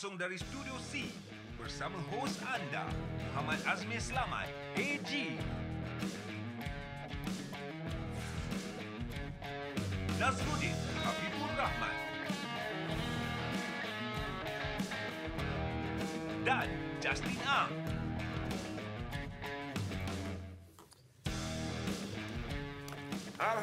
langsung dari Studio C bersama hos anda Muhammad Azmi Slamet, AG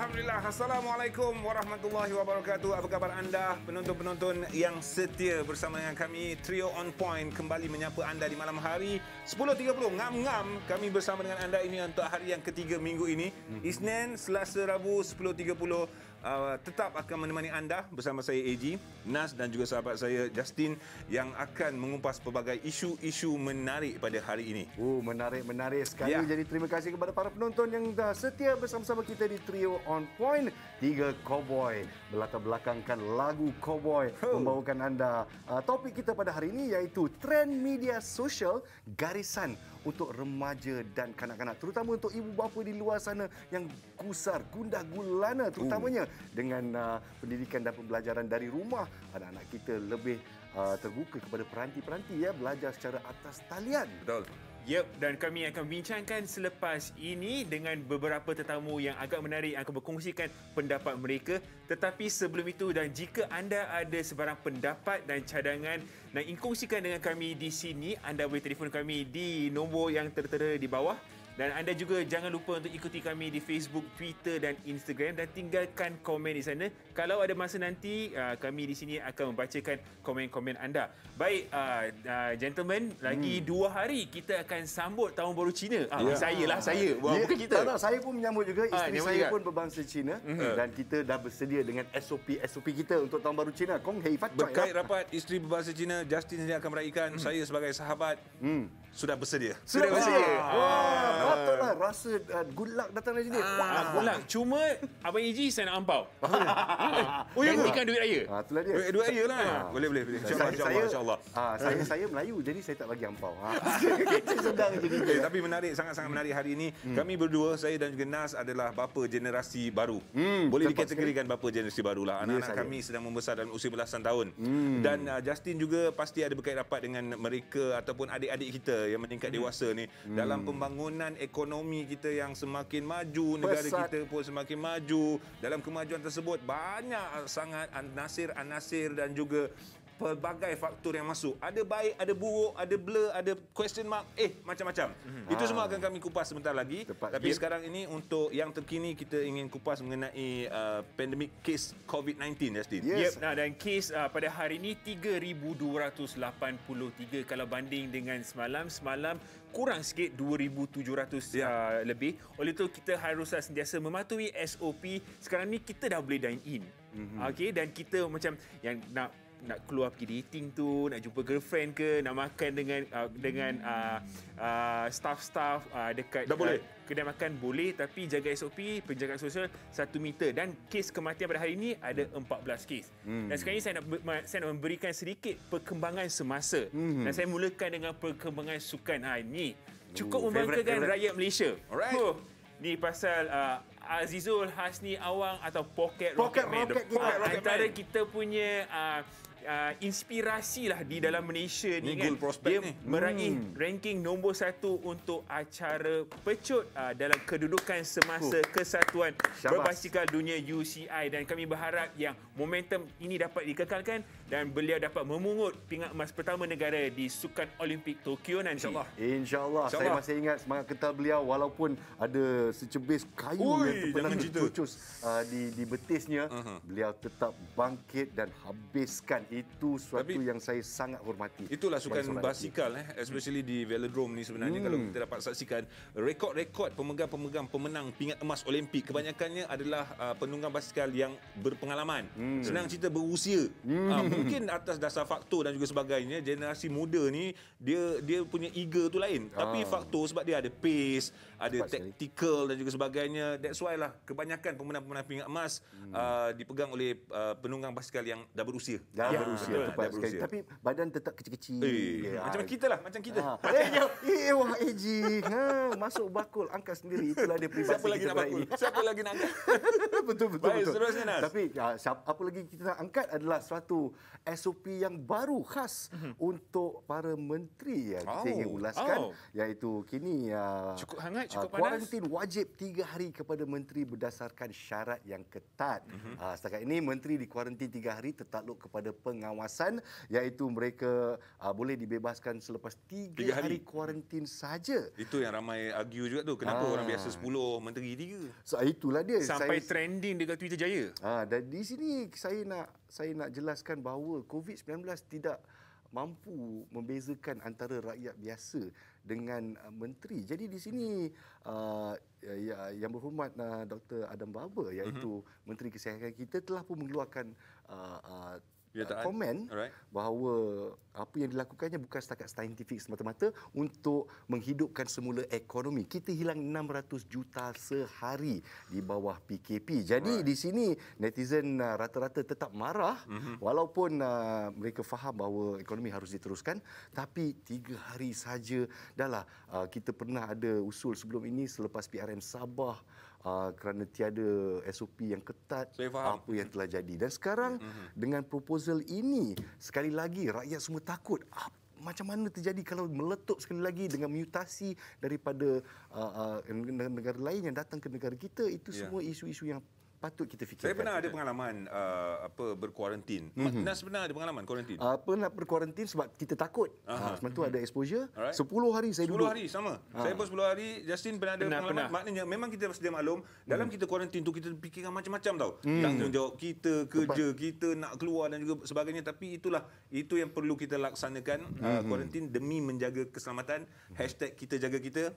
Alhamdulillah. Assalamualaikum warahmatullahi wabarakatuh. Apa khabar anda, penonton-penonton yang setia bersama dengan kami, Trio On Point kembali menyapa anda di malam hari 10.30. Ngam-ngam kami bersama dengan anda ini untuk hari yang ketiga minggu ini. Hmm. Isnin, Selasa, Rabu 10.30 uh, tetap akan menemani anda bersama saya AG, Nas dan juga sahabat saya Justin yang akan mengumpas pelbagai isu-isu menarik pada hari ini. Oh, uh, menarik-menarik sekali. Ya. Jadi terima kasih kepada para penonton yang dah setia bersama-sama kita di Trio On Point Tiga Cowboy. Belakang-belakangkan lagu Cowboy oh. membawakan anda uh, topik kita pada hari ini iaitu trend media sosial garisan untuk remaja dan kanak-kanak terutama untuk ibu bapa di luar sana yang kusar gundah gulana terutamanya uh. dengan uh, pendidikan dan pembelajaran dari rumah anak-anak kita lebih uh, terbuka kepada peranti-peranti ya belajar secara atas talian betul Yep, dan kami akan bincangkan selepas ini dengan beberapa tetamu yang agak menarik akan berkongsikan pendapat mereka. Tetapi sebelum itu dan jika anda ada sebarang pendapat dan cadangan nak ingkongsikan dengan kami di sini, anda boleh telefon kami di nombor yang tertera di bawah dan anda juga jangan lupa untuk ikuti kami di Facebook, Twitter dan Instagram dan tinggalkan komen di sana. Kalau ada masa nanti, uh, kami di sini akan membacakan komen-komen anda. Baik, uh, uh, gentlemen, hmm. lagi dua hari kita akan sambut Tahun Baru Cina. Uh, ah, yeah. Saya lah, saya. Wah, yeah. Bukan kita. Tak, saya pun menyambut juga. Ah, isteri uh, saya juga. pun berbangsa Cina uh-huh. dan kita dah bersedia dengan SOP-SOP kita untuk Tahun Baru Cina. Kong Hei Fat Choy. Berkait lah. rapat, isteri berbangsa Cina, Justin sendiri akan meraihkan hmm. saya sebagai sahabat. Hmm sudah bersedia. Sudah bersedia. Wah, wow. wow. patutlah rasa uh, good luck datang dari sini. Ah, wow. good luck. Cuma Abang Eji saya nak ampau. oh, ya. Oh, ya ini kan duit raya. Ah, itulah dia. Duit, duit raya lah. Ah. Boleh, boleh. boleh. Insya Allah, saya, insya Ah, saya, saya Melayu, jadi saya tak bagi ampau. Ah. Sedang je dia. Eh, tapi menarik, sangat-sangat menarik hari ini. Hmm. Kami berdua, saya dan juga Nas adalah bapa generasi baru. Hmm. Boleh Tepat dikategorikan sekali. bapa generasi baru lah. Ya, Anak-anak ya, kami sedang membesar dalam usia belasan tahun. Hmm. Dan uh, Justin juga pasti ada berkait rapat dengan mereka ataupun adik-adik kita yang meningkat hmm. dewasa ni hmm. dalam pembangunan ekonomi kita yang semakin maju negara kita pun semakin maju dalam kemajuan tersebut banyak sangat Anasir Anasir dan juga pelbagai faktor yang masuk. Ada baik, ada buruk, ada blur, ada question mark, eh macam-macam. Hmm. Itu semua ah. akan kami kupas sebentar lagi. Tepat Tapi gear. sekarang ini untuk yang terkini kita ingin kupas mengenai uh, pandemic case COVID-19 Justin. Yes. Yep. Nah dan case uh, pada hari ini 3283 kalau banding dengan semalam semalam kurang sikit 2700 yeah. uh, lebih. Oleh itu kita haruslah sentiasa mematuhi SOP. Sekarang ni kita dah boleh dine in. Mm-hmm. Okey dan kita macam yang nak nak keluar pergi dating tu nak jumpa girlfriend ke nak makan dengan uh, dengan uh, uh, staff-staff uh, dekat dah uh, boleh kedai makan boleh tapi jaga SOP penjagaan sosial satu meter dan kes kematian pada hari ini ada 14 kes hmm. dan sekarang ini saya nak saya nak memberikan sedikit perkembangan semasa hmm. dan saya mulakan dengan perkembangan sukan ha, ini cukup Ooh, membanggakan favorite, favorite. rakyat Malaysia alright oh, ni pasal uh, Azizul Hasni Awang atau Pocket, Pocket Rocket Man. Rocket, kita punya Rocket, uh, uh, inspirasi lah di dalam hmm. Malaysia ni, ni kan. Dia ni. meraih hmm. ranking nombor satu untuk acara pecut uh, dalam kedudukan semasa uh. kesatuan Syabas. berbasikal dunia UCI dan kami berharap yang momentum ini dapat dikekalkan dan beliau dapat memungut pingat emas pertama negara di Sukan Olimpik Tokyo nanti. InsyaAllah. InsyaAllah. Insya Saya masih ingat semangat ketal beliau walaupun ada secebis kayu Ui, yang terpenang cucus uh, di, di betisnya. Uh-huh. Beliau tetap bangkit dan habiskan itu suatu Tapi, yang saya sangat hormati. Itulah sukan basikal eh, especially hmm. di velodrome ni sebenarnya hmm. kalau kita dapat saksikan rekod-rekod pemegang-pemegang pemenang pingat emas Olimpik kebanyakannya adalah uh, penunggang basikal yang berpengalaman. Hmm. Senang cerita berusia. Hmm. Uh, mungkin atas dasar faktor dan juga sebagainya generasi muda ni dia dia punya eager tu lain. Tapi ah. faktor sebab dia ada pace, ada Cepat tactical sekali. dan juga sebagainya. That's why lah kebanyakan pemenang-pemenang pingat emas hmm. uh, dipegang oleh uh, penunggang basikal yang dah berusia. Dah ya. berusia. Ha, dah berusia. Sekali. Tapi badan tetap kecil-kecil. Eh, ya. Macam kita lah. Macam kita. Ha. Eh, ya. eh, wah, AJ. Eh, ha, masuk bakul, angkat sendiri. Itulah dia privasi Siapa lagi nak bakul? Ini. Siapa lagi nak angkat? betul, betul. Baik, betul. seterusnya Nas. Tapi ya, apa lagi kita nak angkat adalah satu SOP yang baru khas mhm. untuk para menteri yang kita oh. ingin ulaskan. Oh. Iaitu kini... Uh, Cukup hangat cukup ah, panas. Kuarantin wajib tiga hari kepada menteri berdasarkan syarat yang ketat. Uh-huh. Uh, setakat ini menteri dikuarantin tiga hari tertakluk kepada pengawasan iaitu mereka uh, boleh dibebaskan selepas tiga hari, hari kuarantin saja. Itu yang ramai argue juga tu. Kenapa uh. orang biasa sepuluh menteri 3? So itulah dia. Sampai saya... trending dekat Twitter Jaya. uh, dan di sini saya nak saya nak jelaskan bahawa COVID-19 tidak mampu membezakan antara rakyat biasa dengan uh, menteri. Jadi di sini uh, ya, ya yang berhormat uh, Dr. Adam Baba mhm. iaitu uh-huh. Menteri Kesihatan kita telah pun mengeluarkan uh, uh, uh, komen Alright. bahawa apa yang dilakukannya bukan setakat saintifik semata-mata untuk menghidupkan semula ekonomi. Kita hilang 600 juta sehari di bawah PKP. Jadi Alright. di sini netizen uh, rata-rata tetap marah mm-hmm. walaupun uh, mereka faham bahawa ekonomi harus diteruskan tapi tiga hari saja dahlah uh, kita pernah ada usul sebelum ini selepas PRM Sabah uh, kerana tiada SOP yang ketat apa yang telah jadi dan sekarang mm-hmm. dengan proposal ini sekali lagi rakyat semua takut apa ah, macam mana terjadi kalau meletup sekali lagi dengan mutasi daripada uh, ah, uh, negara lain yang datang ke negara kita itu yeah. semua isu-isu yang patut kita fikir. Saya pernah ada pengalaman uh, apa berkuarantin. Mm-hmm. Nas pernah ada pengalaman kuarantin? Uh, pernah berkuarantin sebab kita takut. Uh-huh. sebab tu ada mhm. exposure. Alright. 10 hari saya 10 duduk. 10 hari sama. Ha. Saya pun 10 hari. Justin pernah ada pernah, pengalaman. Pernah. Maknanya memang kita sedia maklum. Dalam mhm. kita kuarantin tu kita fikirkan macam-macam tau. Mm. Tanggungjawab kita, kerja Tepat. kita, nak keluar dan juga sebagainya. Tapi itulah, itu yang perlu kita laksanakan. Mm-hmm. Uh, mhm. kuarantin demi menjaga keselamatan. Hashtag kita jaga kita.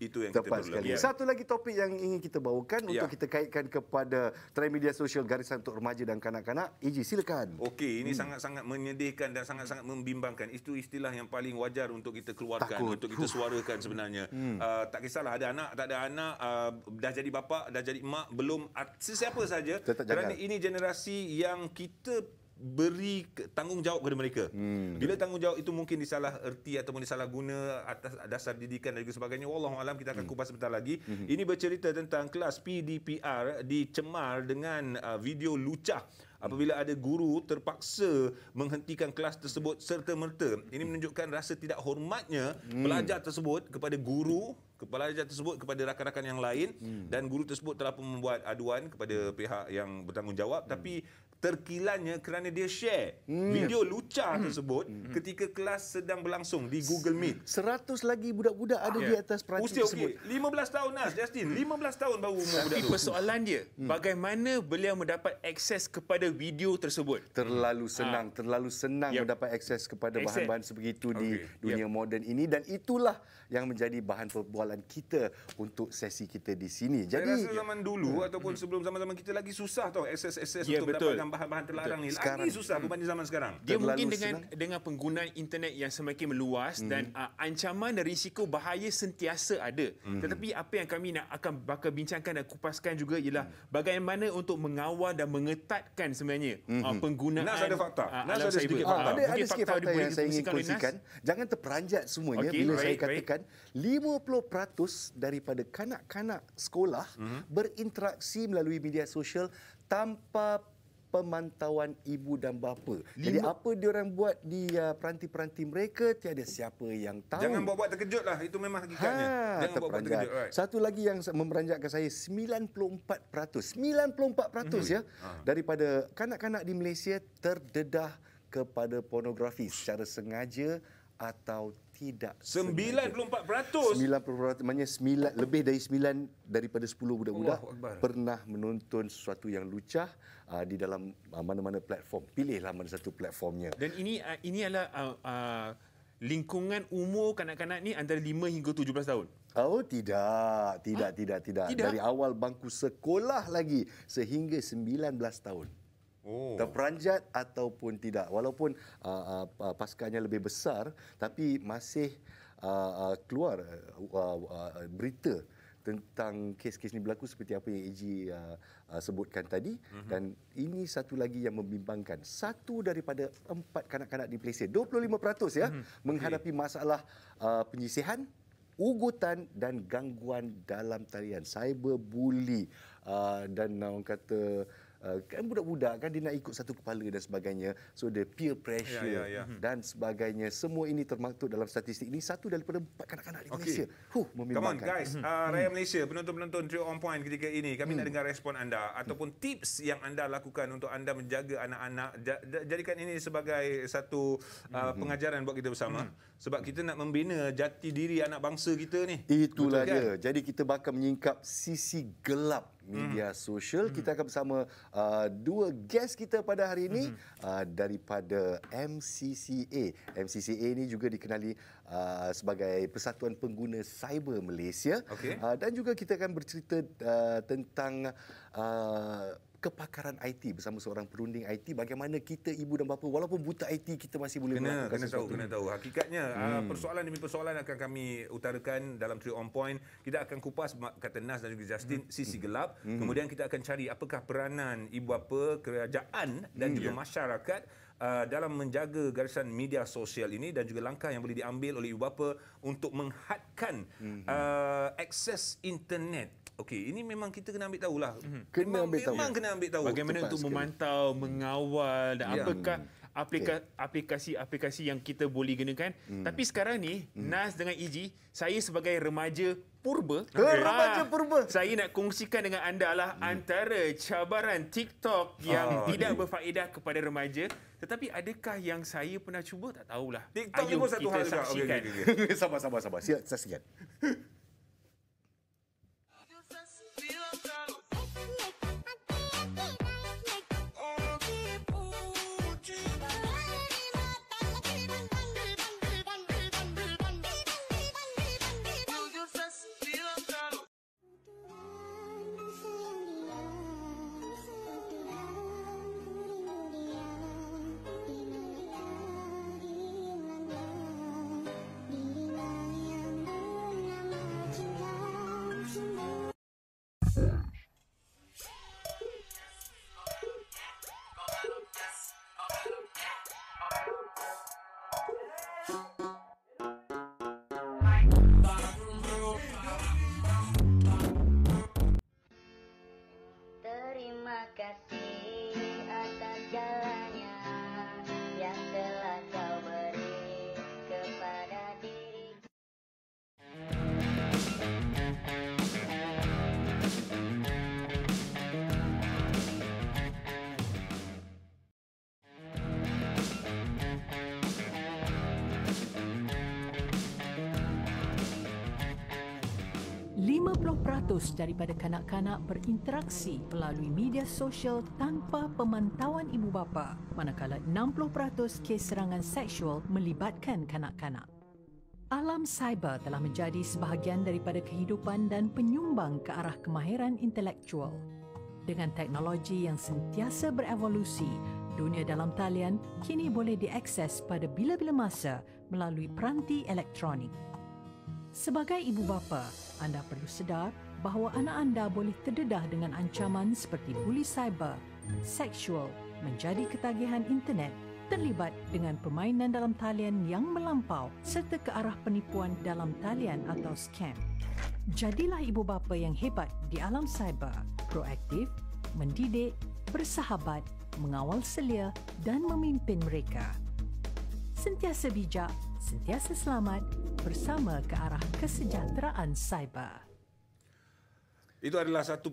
Itu yang Tepat kita perlu Satu lagi topik yang ingin kita bawakan ya. untuk kita kaitkan kepada trend media sosial garisan untuk remaja dan kanak-kanak. EJ, silakan. Okey, ini hmm. sangat-sangat hmm. menyedihkan dan sangat-sangat membimbangkan. Itu istilah yang paling wajar untuk kita keluarkan, Takut. untuk kita suarakan sebenarnya. Hmm. Uh, tak kisahlah ada anak, tak ada anak, uh, dah jadi bapa, dah jadi mak, belum ah, sesiapa saja. Kerana ini generasi yang kita beri tanggungjawab kepada mereka. Hmm. Bila tanggungjawab itu mungkin disalah erti ataupun disalah guna atas dasar didikan dan sebagainya. Wallahu alam kita akan hmm. kupas sebentar lagi. Hmm. Ini bercerita tentang kelas PDPR dicemar dengan uh, video lucah apabila ada guru terpaksa menghentikan kelas tersebut serta merta ini menunjukkan rasa tidak hormatnya hmm. pelajar tersebut kepada guru kepala pelajar tersebut kepada rakan-rakan yang lain hmm. dan guru tersebut telah pun membuat aduan kepada pihak yang bertanggungjawab hmm. tapi terkilannya kerana dia share hmm. video lucah hmm. tersebut hmm. ketika kelas sedang berlangsung di Google Meet. Seratus lagi budak-budak ada ah. di ya. atas peranti Usia, tersebut. Usia okey. 15 tahun nas Justin. 15 tahun baru umur budak Tapi persoalan dia, hmm. bagaimana beliau mendapat akses kepada video tersebut? Terlalu senang. Ah. Terlalu senang yep. mendapat akses kepada bahan-bahan sebegitu okay. di dunia yep. moden ini. Dan itulah yang menjadi bahan perbualan kita untuk sesi kita di sini. Jadi Saya rasa zaman dulu hmm. ataupun hmm. sebelum zaman-zaman kita lagi susah tau akses-akses ya, untuk betul. mendapatkan bahan-bahan terlarang betul. ni. Sekarang, lagi susah hmm. berbanding zaman sekarang. Dia Terlalu mungkin dengan senang. dengan penggunaan internet yang semakin meluas hmm. dan uh, ancaman dan risiko bahaya sentiasa ada. Hmm. Tetapi apa yang kami nak akan bakal bincangkan dan kupaskan juga ialah hmm. bagaimana untuk mengawal dan mengetatkan sebenarnya ah, hmm. uh, penggunaan Nas ada fakta. Uh, Nas ada sedikit fakta. Ada, ada sikit fakta, fakta yang saya ingin kongsikan. Jangan terperanjat semuanya okay, bila baik, saya katakan mengatakan 50% daripada kanak-kanak sekolah hmm. berinteraksi melalui media sosial tanpa pemantauan ibu dan bapa. Lima. Jadi apa dia orang buat di uh, peranti-peranti mereka tiada siapa yang tahu. Jangan buat-buat terkejutlah itu memang hakikatnya. Ha, Jangan buat-buat terkejut. Right. Satu lagi yang memeranjatkan saya 94%. 94% hmm. ya ha. daripada kanak-kanak di Malaysia terdedah kepada pornografi secara sengaja atau tidak 94% sengaja. 90% maknanya 9 lebih dari 9 daripada 10 budak-budak pernah menonton sesuatu yang lucah uh, di dalam ah, mana-mana uh, platform pilihlah mana satu platformnya dan ini uh, ini adalah uh, uh, lingkungan umur kanak-kanak ni antara 5 hingga 17 tahun Oh tidak, tidak, tidak, tidak, tidak. Dari awal bangku sekolah lagi sehingga 19 tahun. Oh. Terperanjat ataupun tidak. Walaupun uh, uh, uh, pasukannya lebih besar tapi masih uh, uh, keluar uh, uh, uh berita tentang kes-kes ini berlaku seperti apa yang AG uh, uh, sebutkan tadi uh-huh. dan ini satu lagi yang membimbangkan satu daripada empat kanak-kanak di Malaysia 25% ya uh-huh. menghadapi masalah uh, penyisihan ugutan dan gangguan dalam talian cyber bully uh, dan orang kata Eh, kan budak-budak kan dia nak ikut satu kepala dan sebagainya so the peer pressure yeah, yeah, yeah. Hmm. dan sebagainya semua ini termaktub dalam statistik ini satu daripada empat kanak-kanak di Malaysia okay. huh memimpinkan come on guys uh, raya hmm. Malaysia penonton-penonton trio on point ketika ini kami hmm. nak dengar respon anda ataupun hmm. tips yang anda lakukan untuk anda menjaga anak-anak jadikan ini sebagai satu uh, hmm. pengajaran buat kita bersama hmm. sebab kita nak membina jati diri anak bangsa kita ni itulah Betul, kan? dia kan? jadi kita bakal menyingkap sisi gelap media hmm. sosial. Hmm. Kita akan bersama uh, dua guest kita pada hari ini hmm. uh, daripada MCCA. MCCA ini juga dikenali uh, sebagai Persatuan Pengguna Cyber Malaysia. Okay. Uh, dan juga kita akan bercerita uh, tentang... Uh, kepakaran IT bersama seorang perunding IT bagaimana kita ibu dan bapa walaupun buta IT kita masih boleh kena, kena tahu kena tahu hakikatnya ah, hmm. persoalan demi persoalan akan kami utarakan dalam trio on point kita akan kupas kata Nas dan juga Justin hmm. sisi hmm. gelap hmm. kemudian kita akan cari apakah peranan ibu bapa kerajaan dan hmm. juga yeah. masyarakat Uh, dalam menjaga garisan media sosial ini dan juga langkah yang boleh diambil oleh ibu bapa untuk menghadkan mm-hmm. uh, akses internet. Okey, ini memang kita kena ambil tahulah. Mm-hmm. Kena memang ambil memang tahu. kena ambil tahu. Bagaimana Tepat untuk sekali. memantau, mengawal dan yeah. apakah mm-hmm aplika- okay. aplikasi-aplikasi yang kita boleh gunakan. Hmm. Tapi sekarang ni hmm. Nas dengan EG, saya sebagai remaja purba, ha, remaja purba. Saya nak kongsikan dengan anda lah hmm. antara cabaran TikTok yang oh, tidak okay. berfaedah kepada remaja. Tetapi adakah yang saya pernah cuba tak tahulah. TikTok Ayuh, ni pun satu hal juga. Okay, okay, okay. sabar sabar sabar. Siap saksikan. 100% daripada kanak-kanak berinteraksi melalui media sosial tanpa pemantauan ibu bapa, manakala 60% kes serangan seksual melibatkan kanak-kanak. Alam cyber telah menjadi sebahagian daripada kehidupan dan penyumbang ke arah kemahiran intelektual. Dengan teknologi yang sentiasa berevolusi, dunia dalam talian kini boleh diakses pada bila-bila masa melalui peranti elektronik. Sebagai ibu bapa, anda perlu sedar bahawa anak anda boleh terdedah dengan ancaman seperti buli cyber, seksual, menjadi ketagihan internet, terlibat dengan permainan dalam talian yang melampau serta ke arah penipuan dalam talian atau scam. Jadilah ibu bapa yang hebat di alam cyber, proaktif, mendidik, bersahabat, mengawal selia dan memimpin mereka. Sentiasa bijak, sentiasa selamat bersama ke arah kesejahteraan cyber. Itu adalah satu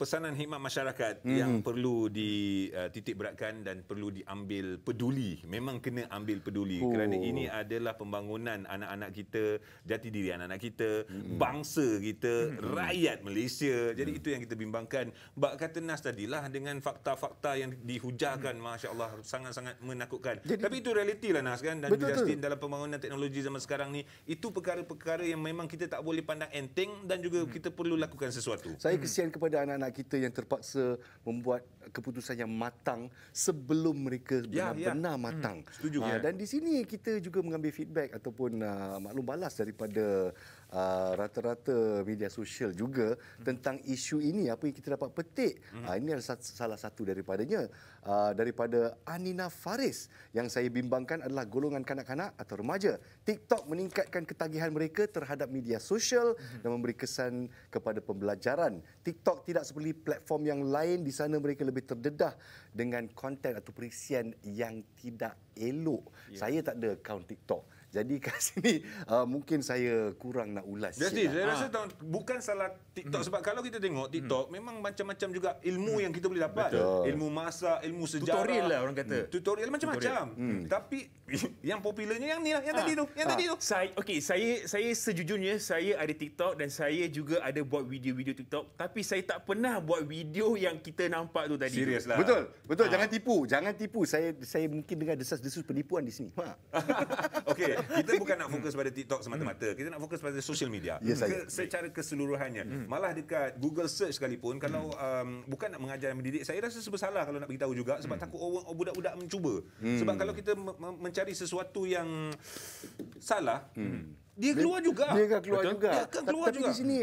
pesanan khidmat masyarakat hmm. yang perlu dititik uh, beratkan dan perlu diambil peduli. Memang kena ambil peduli oh. kerana ini adalah pembangunan anak-anak kita, jati diri anak-anak kita, hmm. bangsa kita, hmm. rakyat Malaysia. Jadi hmm. itu yang kita bimbangkan. Bak kata Nas tadilah dengan fakta-fakta yang dihujahkan, hmm. Masya Allah, sangat-sangat menakutkan. Jadi, Tapi itu realiti lah Nas kan. Dan betul Justin, dalam pembangunan teknologi zaman sekarang ni, itu perkara-perkara yang memang kita tak boleh pandang enteng dan juga hmm. kita perlu lakukan sesuatu. Saya hmm. kesian hmm. kepada anak-anak kita yang terpaksa membuat keputusan yang matang sebelum mereka ya, benar-benar ya, ya. matang. Hmm. Setuju. Ha, ya. Dan di sini kita juga mengambil feedback ataupun uh, maklum balas daripada uh, rata-rata media sosial juga hmm. tentang isu ini apa yang kita dapat petik hmm. uh, ini adalah salah satu daripadanya uh, daripada Anina Faris yang saya bimbangkan adalah golongan kanak-kanak atau remaja TikTok meningkatkan ketagihan mereka terhadap media sosial hmm. dan memberi kesan kepada pembelajaran TikTok tidak seperti platform yang lain di sana mereka lebih terdedah dengan konten atau perisian yang tidak elok yeah. saya tak ada akaun TikTok jadi kat sini uh, mungkin saya kurang nak ulas. Jadi lah. saya ha. rasa bukan salah TikTok hmm. sebab kalau kita tengok TikTok hmm. memang macam-macam juga ilmu hmm. yang kita boleh dapat. Betul. Ilmu masa, ilmu sejarah. Tutorial lah orang kata. Hmm. Tutorial macam-macam. Hmm. Tapi yang popularnya yang ni lah, yang ha. tadi ah. tu, yang ha. tadi ah. tu. Saya okey, saya saya sejujurnya saya ada TikTok dan saya juga ada buat video-video TikTok tapi saya tak pernah buat video yang kita nampak tu tadi. Serius lah. Betul. Betul, ha. jangan tipu. Jangan tipu. Saya saya mungkin dengar desas-desus penipuan di sini. Ha. okey kita bukan nak fokus pada TikTok semata-mata. Kita nak fokus pada social media. Yes, ya, Ke, secara keseluruhannya. Hmm. Malah dekat Google search sekalipun kalau hmm. um, bukan nak mengajar dan mendidik, saya rasa sebesalah kalau nak beritahu juga sebab hmm. takut orang budak-budak mencuba. Sebab kalau kita mencari sesuatu yang salah, dia keluar juga. Dia akan keluar Betul. juga. Dia akan keluar juga. di sini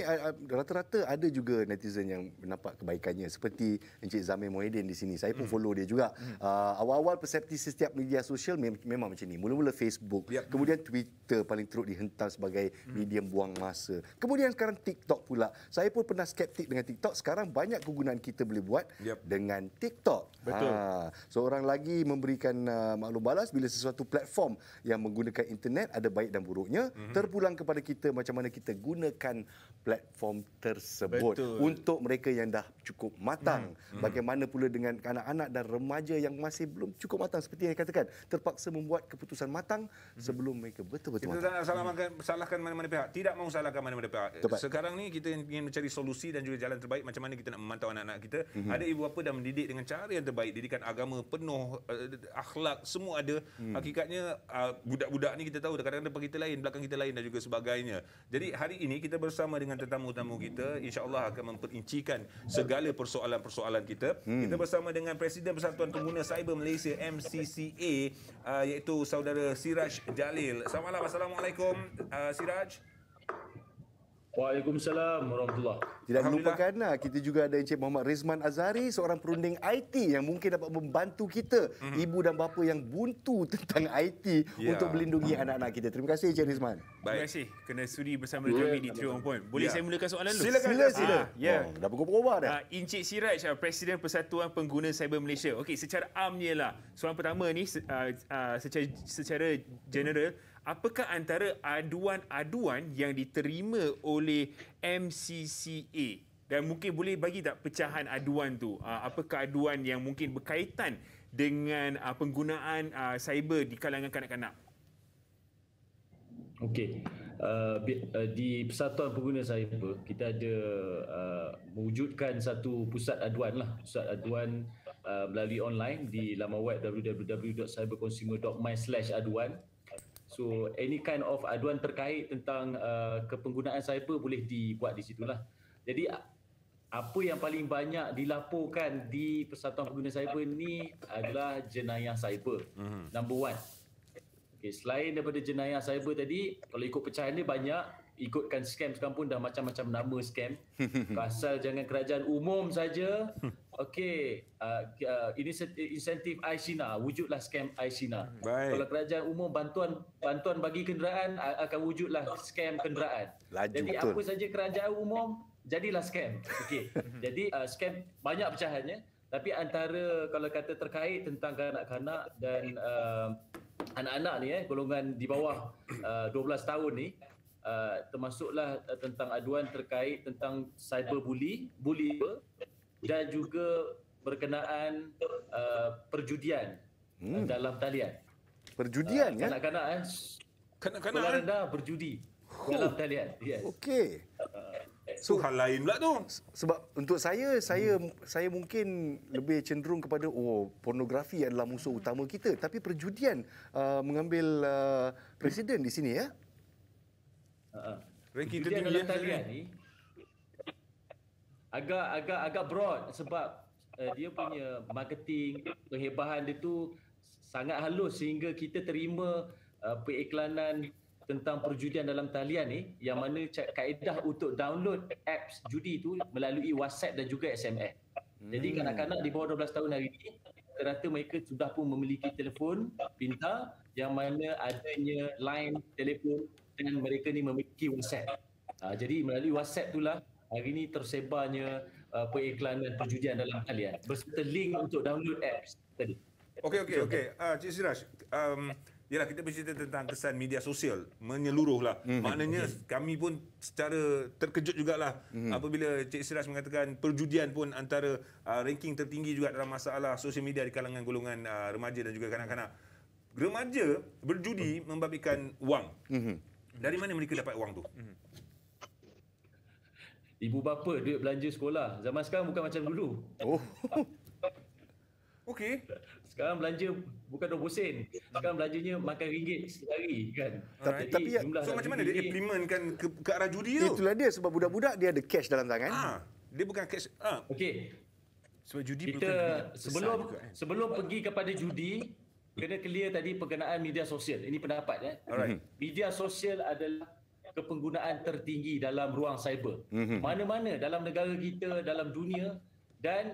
rata-rata ada juga netizen yang nampak kebaikannya seperti Encik Zamir Mohidin di sini. Saya pun mm. follow dia juga. Mm. Uh, awal-awal persepsi setiap media sosial memang macam ni. Mula-mula Facebook, yep. Ya. kemudian Twitter paling teruk dihentas sebagai hmm. medium buang masa. Kemudian sekarang TikTok pula. Saya pun pernah skeptik dengan TikTok. Sekarang banyak kegunaan kita boleh buat yep. dengan TikTok. Betul. Ha. Seorang lagi memberikan uh, maklum balas bila sesuatu platform yang menggunakan internet ada baik dan buruknya. hmm berpulang kepada kita macam mana kita gunakan platform tersebut Betul. untuk mereka yang dah cukup matang hmm. hmm. bagaimana pula dengan anak-anak dan remaja yang masih belum cukup matang seperti yang katakan terpaksa membuat keputusan matang hmm. sebelum mereka betul-betul kita matang. tak salahkan hmm. salahkan mana-mana pihak tidak mahu salahkan mana-mana pihak Tepat. sekarang ni kita ingin mencari solusi dan juga jalan terbaik macam mana kita nak memantau anak-anak kita hmm. ada ibu bapa dah mendidik dengan cara yang terbaik didikan agama penuh uh, akhlak semua ada hmm. hakikatnya uh, budak-budak ni kita tahu kadang-kadang depan kita lain belakang kita lain dan juga sebagainya. Jadi hari ini kita bersama dengan tetamu-tetamu kita insya-Allah akan memperincikan segala persoalan-persoalan kita. Hmm. Kita bersama dengan Presiden Persatuan Pengguna Cyber Malaysia MCCA uh, iaitu saudara Siraj Jalil. Selamat Assalamualaikum uh, Siraj. Waalaikumsalam warahmatullahi. Tidak lupakan ah, kita juga ada Encik Muhammad Rizman Azari seorang perunding IT yang mungkin dapat membantu kita mm-hmm. ibu dan bapa yang buntu tentang IT yeah. untuk melindungi mm anak-anak kita. Terima kasih Encik Rizman. Baik. Terima kasih kena sudi bersama yeah. kami di True On Point. Boleh yeah. saya mulakan soalan dulu? Silakan sila. sila. Ah, ha, ya. Yeah. Oh, dah pukul berubah dah. Ha, Encik Siraj Presiden Persatuan Pengguna Cyber Malaysia. Okey, secara amnya lah. Soalan pertama ni uh, uh, secara secara general apakah antara aduan-aduan yang diterima oleh MCCA dan mungkin boleh bagi tak pecahan aduan tu ah, apakah aduan yang mungkin berkaitan dengan ah, penggunaan ah, cyber di kalangan kanak-kanak okey di persatuan pengguna cyber kita ada mewujudkan satu pusat aduan lah pusat aduan melalui online di laman web www.cyberconsumer.my/aduan So any kind of aduan terkait tentang uh, kepenggunaan cyber boleh dibuat di situ lah. Jadi apa yang paling banyak dilaporkan di Persatuan Pengguna Cyber ni adalah jenayah cyber. Mm-hmm. Number one. Okay, selain daripada jenayah cyber tadi, kalau ikut pecahan ni banyak, ikutkan scam sekarang pun dah macam-macam nama scam. Pasal jangan kerajaan umum saja, okey uh, uh, insentif Aisina wujudlah skam hmm. Aisina kalau kerajaan umum bantuan bantuan bagi kenderaan uh, akan wujudlah skam kenderaan Laju, jadi betul. apa saja kerajaan umum jadilah skam okey jadi uh, skam banyak pecahannya tapi antara kalau kata terkait tentang kanak-kanak dan uh, anak-anak ni eh golongan di bawah uh, 12 tahun ni Uh, termasuklah uh, tentang aduan terkait tentang cyber bully, bully dan juga berkenaan uh, perjudian hmm. Uh, dalam talian. Perjudian uh, ya? Kanak-kanak eh. Kanak-kanak. Sekolah eh? rendah berjudi huh. dalam talian. Yes. Okey. So, uh, so, hal lain pula tu. Sebab untuk saya, saya hmm. saya mungkin lebih cenderung kepada oh pornografi adalah musuh hmm. utama kita. Tapi perjudian uh, mengambil uh, presiden di sini ya? Uh, uh. perjudian dalam ya, talian ni, agak agak agak broad sebab uh, dia punya marketing kehebahan dia tu sangat halus sehingga kita terima uh, periklanan tentang perjudian dalam talian ni yang mana kaedah untuk download apps judi tu melalui WhatsApp dan juga SMS. Hmm. Jadi kanak-kanak di bawah 12 tahun hari ini ternyata mereka sudah pun memiliki telefon pintar yang mana adanya line telefon dan mereka ni memiliki WhatsApp. Uh, jadi melalui WhatsApp itulah hari ini tersebarnya uh, periklanan perjudian dalam talian berserta link untuk download apps tadi. Okey okey okey. uh, Cik Siraj, um yalah kita bercerita tentang kesan media sosial menyeluruhlah. Mm-hmm. Maknanya okay. Mhm. kami pun secara terkejut jugalah mm-hmm. apabila Cik Siraj mengatakan perjudian pun antara uh, ranking tertinggi juga dalam masalah sosial media di kalangan golongan uh, remaja dan juga kanak-kanak. Remaja berjudi membabitkan wang. Mm-hmm. Dari mana mereka dapat wang tu? Mm-hmm. Ibu bapa duit belanja sekolah. Zaman sekarang bukan macam dulu. Oh. Okey. Sekarang belanja bukan 20 sen. Sekarang belanjanya makan ringgit sehari kan. Tapi, Jadi, tapi ya, so macam mana dia implement kan ke, ke arah judi tu? Itulah dia sebab budak-budak dia ada cash dalam tangan. Ha. Dia bukan cash. Ha. Okey. Sebab judi Kita bukan sebelum juga, kan? sebelum pergi kepada judi kena clear tadi perkenaan media sosial. Ini pendapat Eh? Alright. Media sosial adalah kepenggunaan tertinggi dalam ruang cyber. Mm-hmm. Mana-mana dalam negara kita, dalam dunia dan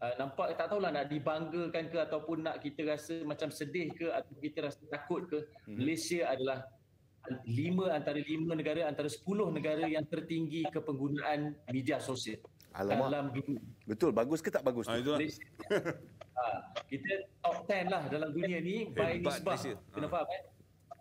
uh, nampak tak tahulah nak dibanggakan ke ataupun nak kita rasa macam sedih ke atau kita rasa takut ke mm-hmm. Malaysia adalah lima antara lima negara antara sepuluh negara yang tertinggi kepenggunaan media sosial. Alamak. Dalam dunia. Betul, bagus ke tak bagus tu? Ha, kita top 10 lah dalam dunia ni by nisbah. kenapa? Ah. faham eh?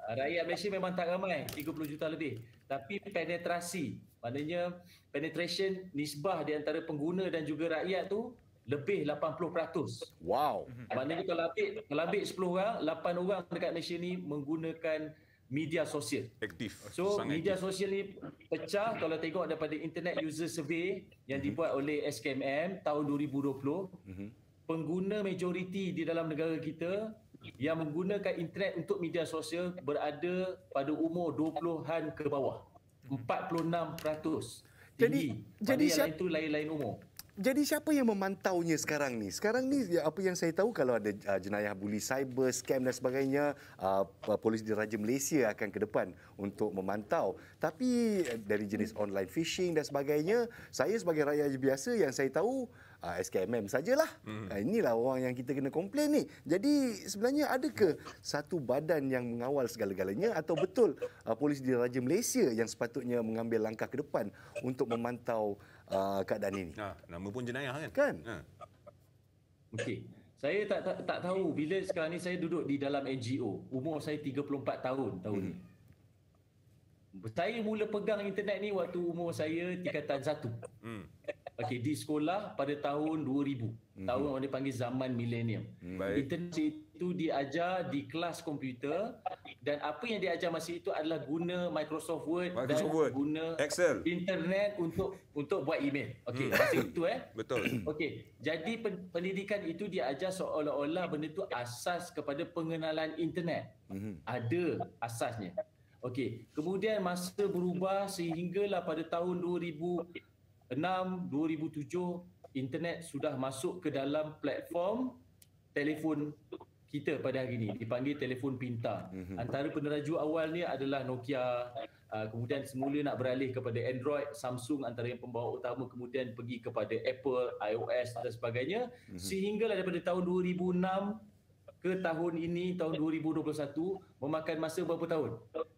rakyat Malaysia memang tak ramai 30 juta lebih tapi penetrasi maknanya penetration nisbah di antara pengguna dan juga rakyat tu lebih 80%. Wow. Mhm. Maknanya kalau ambil, kalau ambil 10 orang, 8 orang dekat Malaysia ni menggunakan media sosial. Aktif. So Sangat media aktif. sosial ni pecah kalau tengok daripada internet user survey yang mm-hmm. dibuat oleh SKMM tahun 2020. Mm-hmm. Pengguna majoriti di dalam negara kita yang menggunakan internet untuk media sosial berada pada umur 20-an ke bawah. 46%. Jadi tinggi. jadi siapa itu lain-lain umur. Jadi siapa yang memantaunya sekarang ni? Sekarang ni ya, apa yang saya tahu kalau ada ah, jenayah buli cyber, scam dan sebagainya, uh, polis diraja Malaysia akan ke depan untuk memantau. Tapi eh, dari jenis online phishing dan sebagainya, saya sebagai rakyat biasa yang saya tahu uh, ah, SKMM sajalah. Hmm. Uh, inilah orang yang kita kena komplain ni. Jadi sebenarnya ada ke satu badan yang mengawal segala-galanya atau betul uh, polis Raja Malaysia yang sepatutnya mengambil langkah ke depan untuk memantau uh, keadaan ini? Ha, nama pun jenayah kan? Kan. Ha. Okey. Saya tak, tak tak tahu bila sekarang ni saya duduk di dalam NGO. Umur saya 34 tahun tahun ni. Hmm. Saya mula pegang internet ni waktu umur saya tingkatan satu. Hmm. Okey, di sekolah pada tahun 2000. Mm-hmm. Tahun orang panggil zaman milenium. Mm-hmm. Internet itu diajar di kelas komputer dan apa yang diajar masa itu adalah guna Microsoft Word Microsoft dan Word. guna Excel. internet untuk untuk buat email. Okey, mm. masa itu eh. Betul. Okey, jadi pendidikan itu diajar seolah-olah benda itu asas kepada pengenalan internet. Mm-hmm. Ada asasnya. Okey, kemudian masa berubah sehinggalah pada tahun 2006 2007 internet sudah masuk ke dalam platform telefon kita pada hari ini dipanggil telefon pintar. Mhm. Antara peneraju awal ni adalah Nokia, ah, kemudian semula nak beralih kepada Android, Samsung antara yang pembawa utama kemudian pergi kepada Apple, iOS dan sebagainya mhm. sehinggalah daripada tahun 2006 ke tahun ini tahun 2021 memakan masa berapa tahun?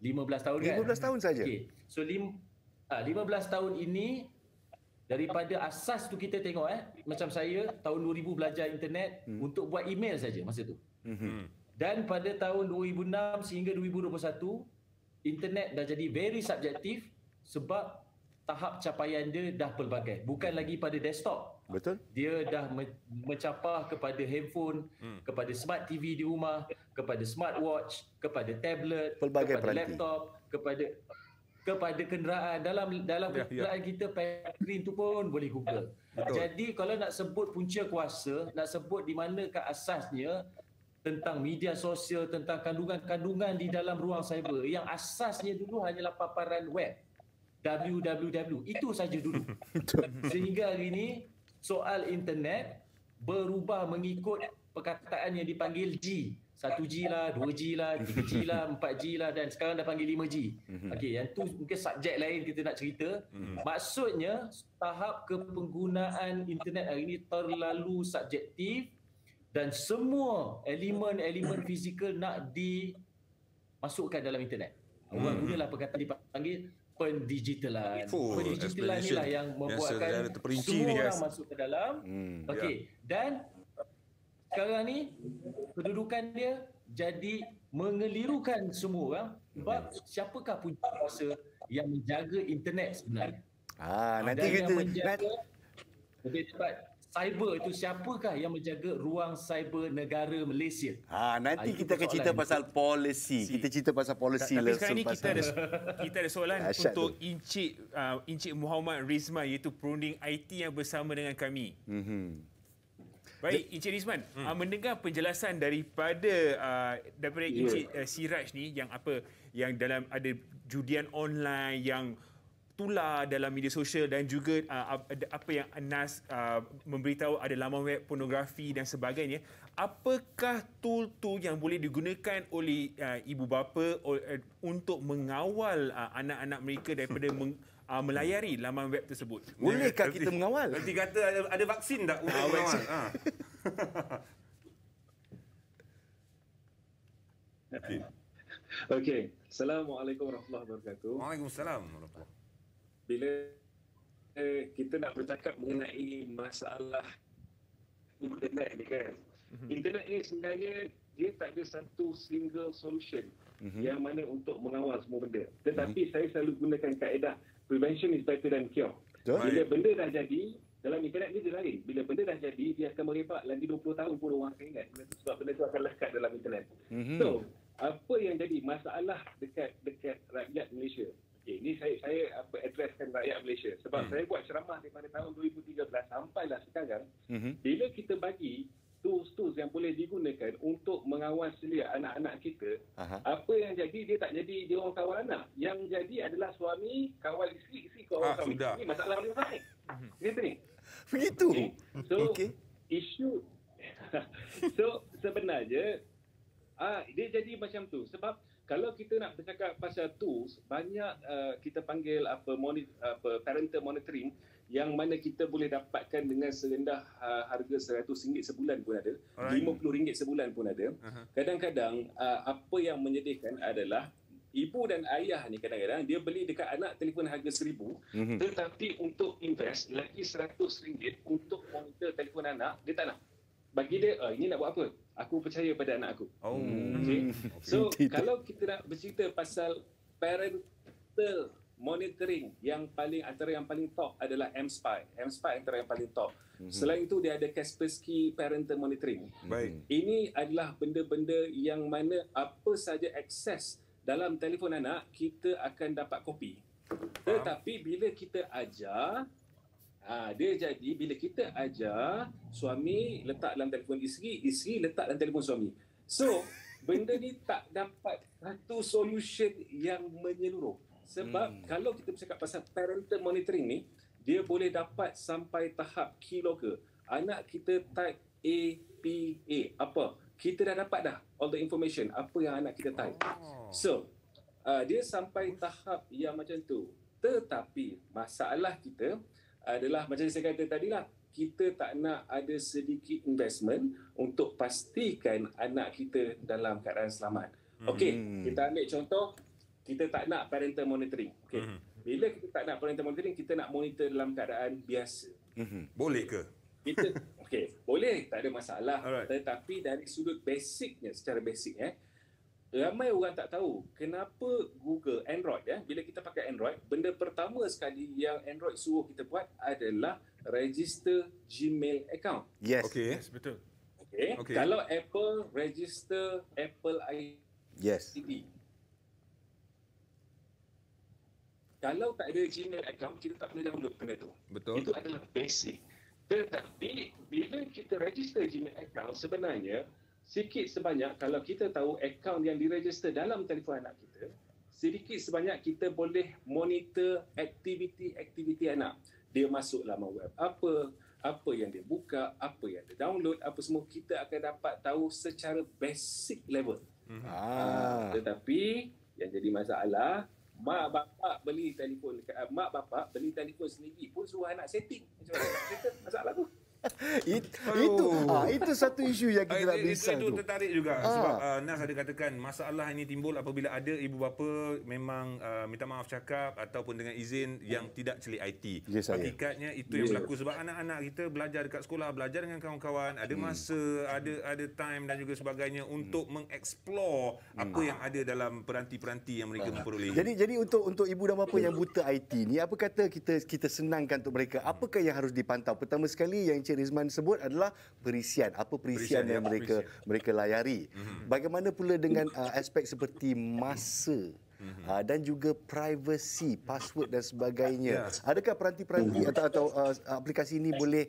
15 tahun kan? 15 tahun saja. Okey. So lim, 15 ah, tahun ini daripada asas tu kita tengok eh macam saya tahun 2000 belajar internet hmm. untuk buat email saja masa tu hmm. hmm. dan pada tahun 2006 sehingga 2021 internet dah jadi very subjektif sebab tahap capaian dia dah pelbagai bukan lagi pada desktop betul dia dah me- mencapah kepada handphone hmm. kepada smart TV di rumah kepada smartwatch kepada tablet pelbagai kepada peranti. laptop kepada kepada kenderaan dalam dalam yeah, ya. kenderaan kita pengkrin tu pun boleh google. Betul. Jadi kalau nak sebut punca kuasa, nak sebut di mana ke asasnya tentang media sosial, tentang kandungan-kandungan di dalam ruang cyber yang asasnya dulu hanyalah paparan web. WWW. Itu saja dulu. Sehingga hari ini soal internet berubah mengikut perkataan yang dipanggil G. Satu g lah, 2G lah, 3G lah, 4G lah, lah dan sekarang dah panggil lima g mhm. Okey, yang tu mungkin subjek lain kita nak cerita. Mhm. Maksudnya tahap kepenggunaan internet hari ini terlalu subjektif dan semua elemen-elemen fizikal nak dimasukkan dalam internet. Orang mm-hmm. perkataan dipanggil pendigitalan. Oh, pendigitalan inilah yang membuatkan semua orang masuk ke dalam. Hmm, Okey, ya. dan sekarang ni kedudukan dia jadi mengelirukan semua orang sebab siapakah punca kuasa yang menjaga internet sebenarnya ha ah, nanti kita lebih cepat cyber itu siapakah yang menjaga ruang cyber negara Malaysia ha nanti ha, kita akan cerita ini. pasal polisi si. kita cerita pasal polisi lah sekarang ni kita ada kita ada soalan Asyad untuk tu. encik uh, encik Muhammad Rizman iaitu perunding IT yang bersama dengan kami mm-hmm. Baik, Encik Rizman, hmm. uh, mendengar penjelasan daripada uh, daripada yeah. Encik uh, Siraj ni yang apa yang dalam ada judian online yang tular dalam media sosial dan juga uh, apa yang Anas uh, memberitahu ada laman web pornografi dan sebagainya apakah tool tu yang boleh digunakan oleh uh, ibu bapa eh, untuk mengawal uh, anak-anak mereka daripada meng- uh, melayari laman web tersebut. Bolehkah kita mengawal? Nanti kata ada, ada vaksin tak untuk ah, mengawal? Ha. Okey. Okay. Assalamualaikum warahmatullahi wabarakatuh. Waalaikumsalam warahmatullahi Bila eh, kita nak bercakap mengenai masalah internet ni kan. Mhm. Internet ni sebenarnya dia tak ada satu single solution mm-hmm. yang mana untuk mengawal semua benda. Mhm. Tetapi mm-hmm. saya selalu gunakan kaedah prevention is better than cure. Right. Bila benda dah jadi, dalam internet ni dia lain. Bila benda dah jadi, dia akan merepak lagi 20 tahun pun orang akan ingat. Sebab benda tu akan lekat dalam internet. Mm-hmm. So, apa yang jadi masalah dekat dekat rakyat Malaysia? Okay, ini saya saya apa addresskan rakyat Malaysia. Sebab mm-hmm. saya buat ceramah daripada tahun 2013 sampailah sekarang. Mm-hmm. Bila kita bagi tools-tools yang boleh digunakan untuk mengawal selia anak-anak kita, Aha. apa yang jadi dia tak jadi dia orang kawal anak. Yang jadi adalah suami kawal isteri, isteri kawal ah, suami. Ini masalah paling baik. Mhm. Begitu ni. Begitu? Okay. So, okay. isu... so, sebenarnya, ah, dia jadi macam tu. Sebab kalau kita nak bercakap pasal tools, banyak uh, kita panggil apa, moni- apa parental monitoring, yang mana kita boleh dapatkan dengan serendah uh, harga RM100 sebulan pun ada RM50 right. sebulan pun ada uh-huh. kadang-kadang uh, apa yang menyedihkan adalah ibu dan ayah ni kadang-kadang dia beli dekat anak telefon harga RM1000 mm-hmm. tetapi untuk invest lagi RM100 untuk monitor telefon anak dia tak nak bagi dia uh, ini nak buat apa aku percaya pada anak aku oh. okay. Hmm. so kalau kita nak bercerita pasal parental monitoring yang paling antara yang paling top adalah MSPI. MSPI antara yang paling top. Mhm. Selain itu dia ada Kaspersky Parental Monitoring. Mhm. Baik. Ini adalah benda-benda yang mana apa saja akses dalam telefon anak kita akan dapat kopi. Tetapi bila kita ajar ha, dia jadi bila kita ajar suami letak dalam telefon isteri, isteri letak dalam telefon suami. So, benda ni tak dapat satu solution yang menyeluruh. Sebab hmm. kalau kita bercakap pasal parental monitoring ni, dia boleh dapat sampai tahap kilo ke Anak kita type A, P, A. Apa? Kita dah dapat dah all the information. Apa yang anak kita type. Oh. So, uh, dia sampai tahap yang macam tu. Tetapi masalah kita adalah macam saya kata tadi lah kita tak nak ada sedikit investment untuk pastikan anak kita dalam keadaan selamat. Okey, hmm kita ambil contoh kita tak nak parental monitoring. Okay. Mm-hmm. Bila kita tak nak parental monitoring, kita nak monitor dalam keadaan biasa. Mm-hmm. Boleh ke? Kita, okay, boleh. Tak ada masalah. Alright. Tetapi dari sudut basicnya, secara basic, eh, ramai orang tak tahu kenapa Google, Android, eh, bila kita pakai Android, benda pertama sekali yang Android suruh kita buat adalah register Gmail account. Yes. Okay. Yes, betul. Okay. okay. Kalau Apple register Apple ID. Yes. Kalau tak ada general account, kita tak boleh download kena tu. Betul. Itu adalah basic. Tetapi, bila kita register general account, sebenarnya, sikit sebanyak kalau kita tahu account yang diregister dalam telefon anak kita, sedikit sebanyak kita boleh monitor aktiviti-aktiviti anak. Dia masuk laman web apa, apa yang dia buka, apa yang dia download, apa semua kita akan dapat tahu secara basic level. Hmm. Ah, ah. tetapi yang jadi masalah mak bapak beli telefon ah, mak bapak beli telefon sendiri pun suruh anak setting masalah tu It, oh. itu ah, itu satu isu yang kita ah, nak bincang itu, itu tertarik juga ah. sebab uh, Nas ada katakan masalah ini timbul apabila ada ibu bapa memang uh, minta maaf cakap ataupun dengan izin yang tidak celik IT yes, ya, hakikatnya itu yes. yang ya. berlaku sebab anak-anak kita belajar dekat sekolah belajar dengan kawan-kawan ada hmm. masa ada ada time dan juga sebagainya hmm. untuk mengeksplor hmm. apa yang ada dalam peranti-peranti yang mereka ah. memperoleh jadi jadi untuk untuk ibu dan bapa yang buta IT ni apa kata kita kita senangkan untuk mereka apakah yang harus dipantau pertama sekali yang Rizman sebut adalah perisian apa perisian, perisian yang ya, mereka perisian. mereka layari mm-hmm. bagaimana pula dengan uh, aspek seperti masa mhm. Uh, dan juga privacy password dan sebagainya. Ya. Adakah peranti-peranti oh, ya. atau, atau uh, aplikasi ini boleh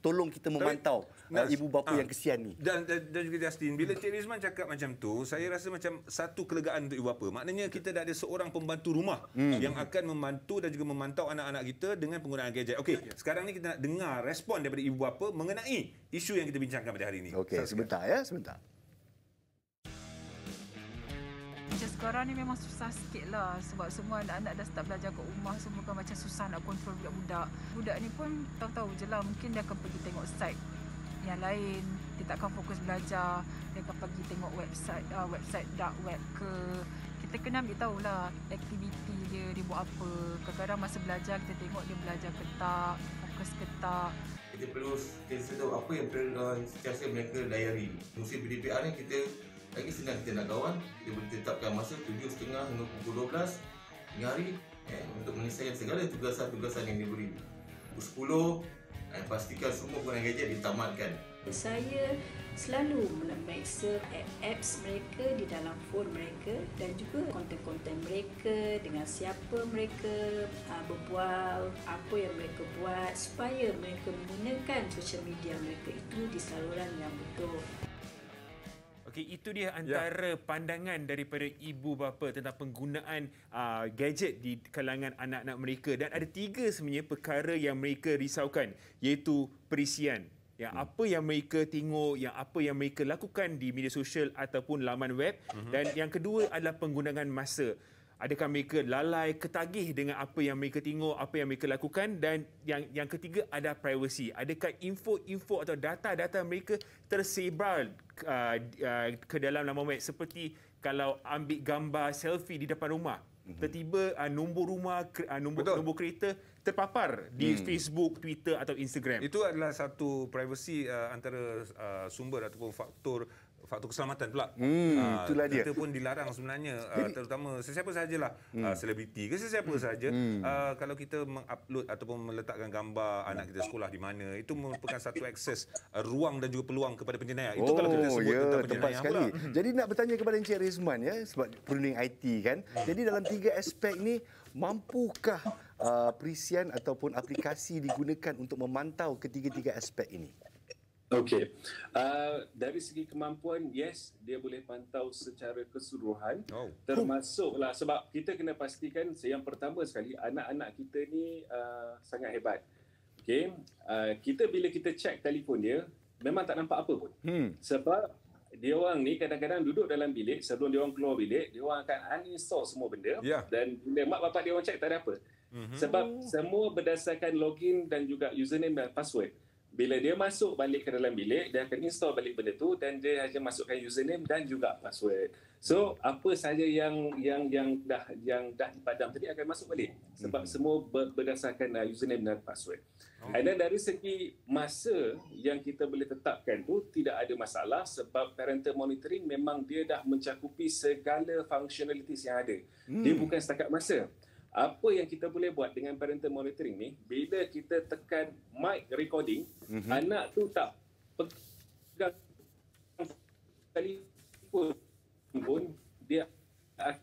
tolong kita memantau Tapi, uh, ibu bapa uh, yang kesian ni. Dan dan, dan juga Justin, bila Cik Rizman cakap macam tu, saya rasa macam satu kelegaan untuk ibu bapa. Maknanya kita dah ada seorang pembantu rumah hmm. yang akan membantu dan juga memantau anak-anak kita dengan penggunaan gadget. Okey, yeah. sekarang ni kita nak dengar respon daripada ibu bapa mengenai isu yang kita bincangkan pada hari ini. Okey, sebentar ya, sebentar macam sekarang ni memang susah sikit lah sebab semua anak-anak dah start belajar kat rumah semua kan macam susah nak kontrol budak-budak budak ni pun tahu-tahu je lah mungkin dia akan pergi tengok site yang lain dia takkan fokus belajar dia akan pergi tengok website uh, website dark web ke kita kena ambil tahu lah aktiviti dia dia buat apa kadang-kadang masa belajar kita tengok dia belajar ke tak fokus ke tak kita perlu kita tahu apa yang perlu uh, setiap mereka layari musim PDPR ni kita lagi senang kita nak kawan kita boleh tetapkan masa 7.30 hingga pukul 12 tiga hari eh, untuk menyelesaikan segala tugasan-tugasan yang diberi pukul 10 eh, pastikan semua guna gadget ditamatkan saya selalu memeriksa apps mereka di dalam phone mereka dan juga konten-konten mereka dengan siapa mereka ah, berbual, apa yang mereka buat supaya mereka menggunakan social media mereka itu di saluran yang betul. Okey, itu dia ya. antara yeah. pandangan daripada ibu bapa tentang penggunaan uh, gadget di kalangan anak-anak mereka dan ada tiga sebenarnya perkara yang mereka risaukan iaitu perisian yang hmm. apa yang mereka tengok, yang apa yang mereka lakukan di media sosial ataupun laman web uh dan yang kedua adalah penggunaan masa adakah mereka lalai ketagih dengan apa yang mereka tengok apa yang mereka lakukan dan yang yang ketiga ada privacy adakah info-info atau data-data mereka tersebar uh, uh, ke dalam laman web seperti kalau ambil gambar selfie di depan rumah mhm. tiba-tiba uh, nombor rumah uh, nombor nombor kereta terpapar di hmm. Facebook, Twitter atau Instagram. Itu adalah satu privacy uh, antara uh, sumber ataupun faktor faktor keselamatan pula. Hmm, uh, itulah dia. Kita pun dilarang sebenarnya uh, terutama sesiapa sahajalah ah, hmm. selebriti hmm. uh, ke sesiapa sahaja hmm. uh, kalau kita mengupload ataupun meletakkan gambar anak kita sekolah di mana itu merupakan satu akses uh, ruang dan juga peluang kepada penjenayah. Itu oh, kalau kita oh, sebut yeah, tentang penjenayah sekali. Pula. Hmm. Jadi nak bertanya kepada Encik Rizman ya sebab perunding IT kan. Hmm. Jadi dalam tiga aspek ni mampukah uh, perisian ataupun aplikasi digunakan untuk memantau ketiga-tiga aspek ini? Okey. Uh, dari segi kemampuan, yes, dia boleh pantau secara keseluruhan. Oh. Termasuklah sebab kita kena pastikan yang pertama sekali anak-anak kita ni uh, sangat hebat. Okay, Uh, ah, kita bila kita cek telefon dia, memang tak nampak apa pun. Hmm. Sebab dia orang ni kadang-kadang duduk dalam bilik sebelum dia orang keluar bilik, dia orang akan uninstall semua benda yeah. dan bila mak bapak dia orang cek tak ada apa. Mm-hmm. Sebab semua berdasarkan login dan juga username dan password bila dia masuk balik ke dalam bilik dia akan install balik benda tu dan dia hanya masukkan username dan juga password so apa saja yang yang yang dah yang dah dipadam tadi akan masuk balik sebab hmm. semua berdasarkan uh, username dan password okay. Oh. dan dari segi masa yang kita boleh tetapkan tu tidak ada masalah sebab parental monitoring memang dia dah mencakupi segala functionalities yang ada hmm. dia bukan setakat masa apa yang kita boleh buat dengan parental monitoring ni bila kita tekan mic recording mm-hmm. anak tu tak pegang telefon pun dia akan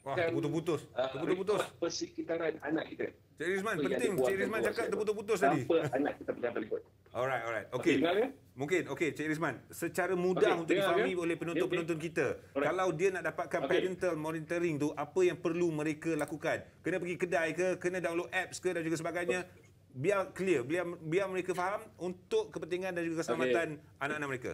Wah, terputus-putus. Ah, terputus-putus. Persekitaran anak kita. Cik Rizman, apa penting. Cik Rizman cakap terputus-putus tadi. Apa anak kita pegang telefon. Alright, alright. Okey. Okay, Mungkin. Okey, Cik Rizman. Secara mudah okay, untuk difahami okay. oleh penonton-penonton okay. kita. Alright. Kalau dia nak dapatkan okay. parental monitoring tu, apa yang perlu mereka lakukan? Kena pergi kedai ke? Kena download apps ke dan juga sebagainya? Biar clear. Biar, biar mereka faham untuk kepentingan dan juga keselamatan okay. anak-anak mereka.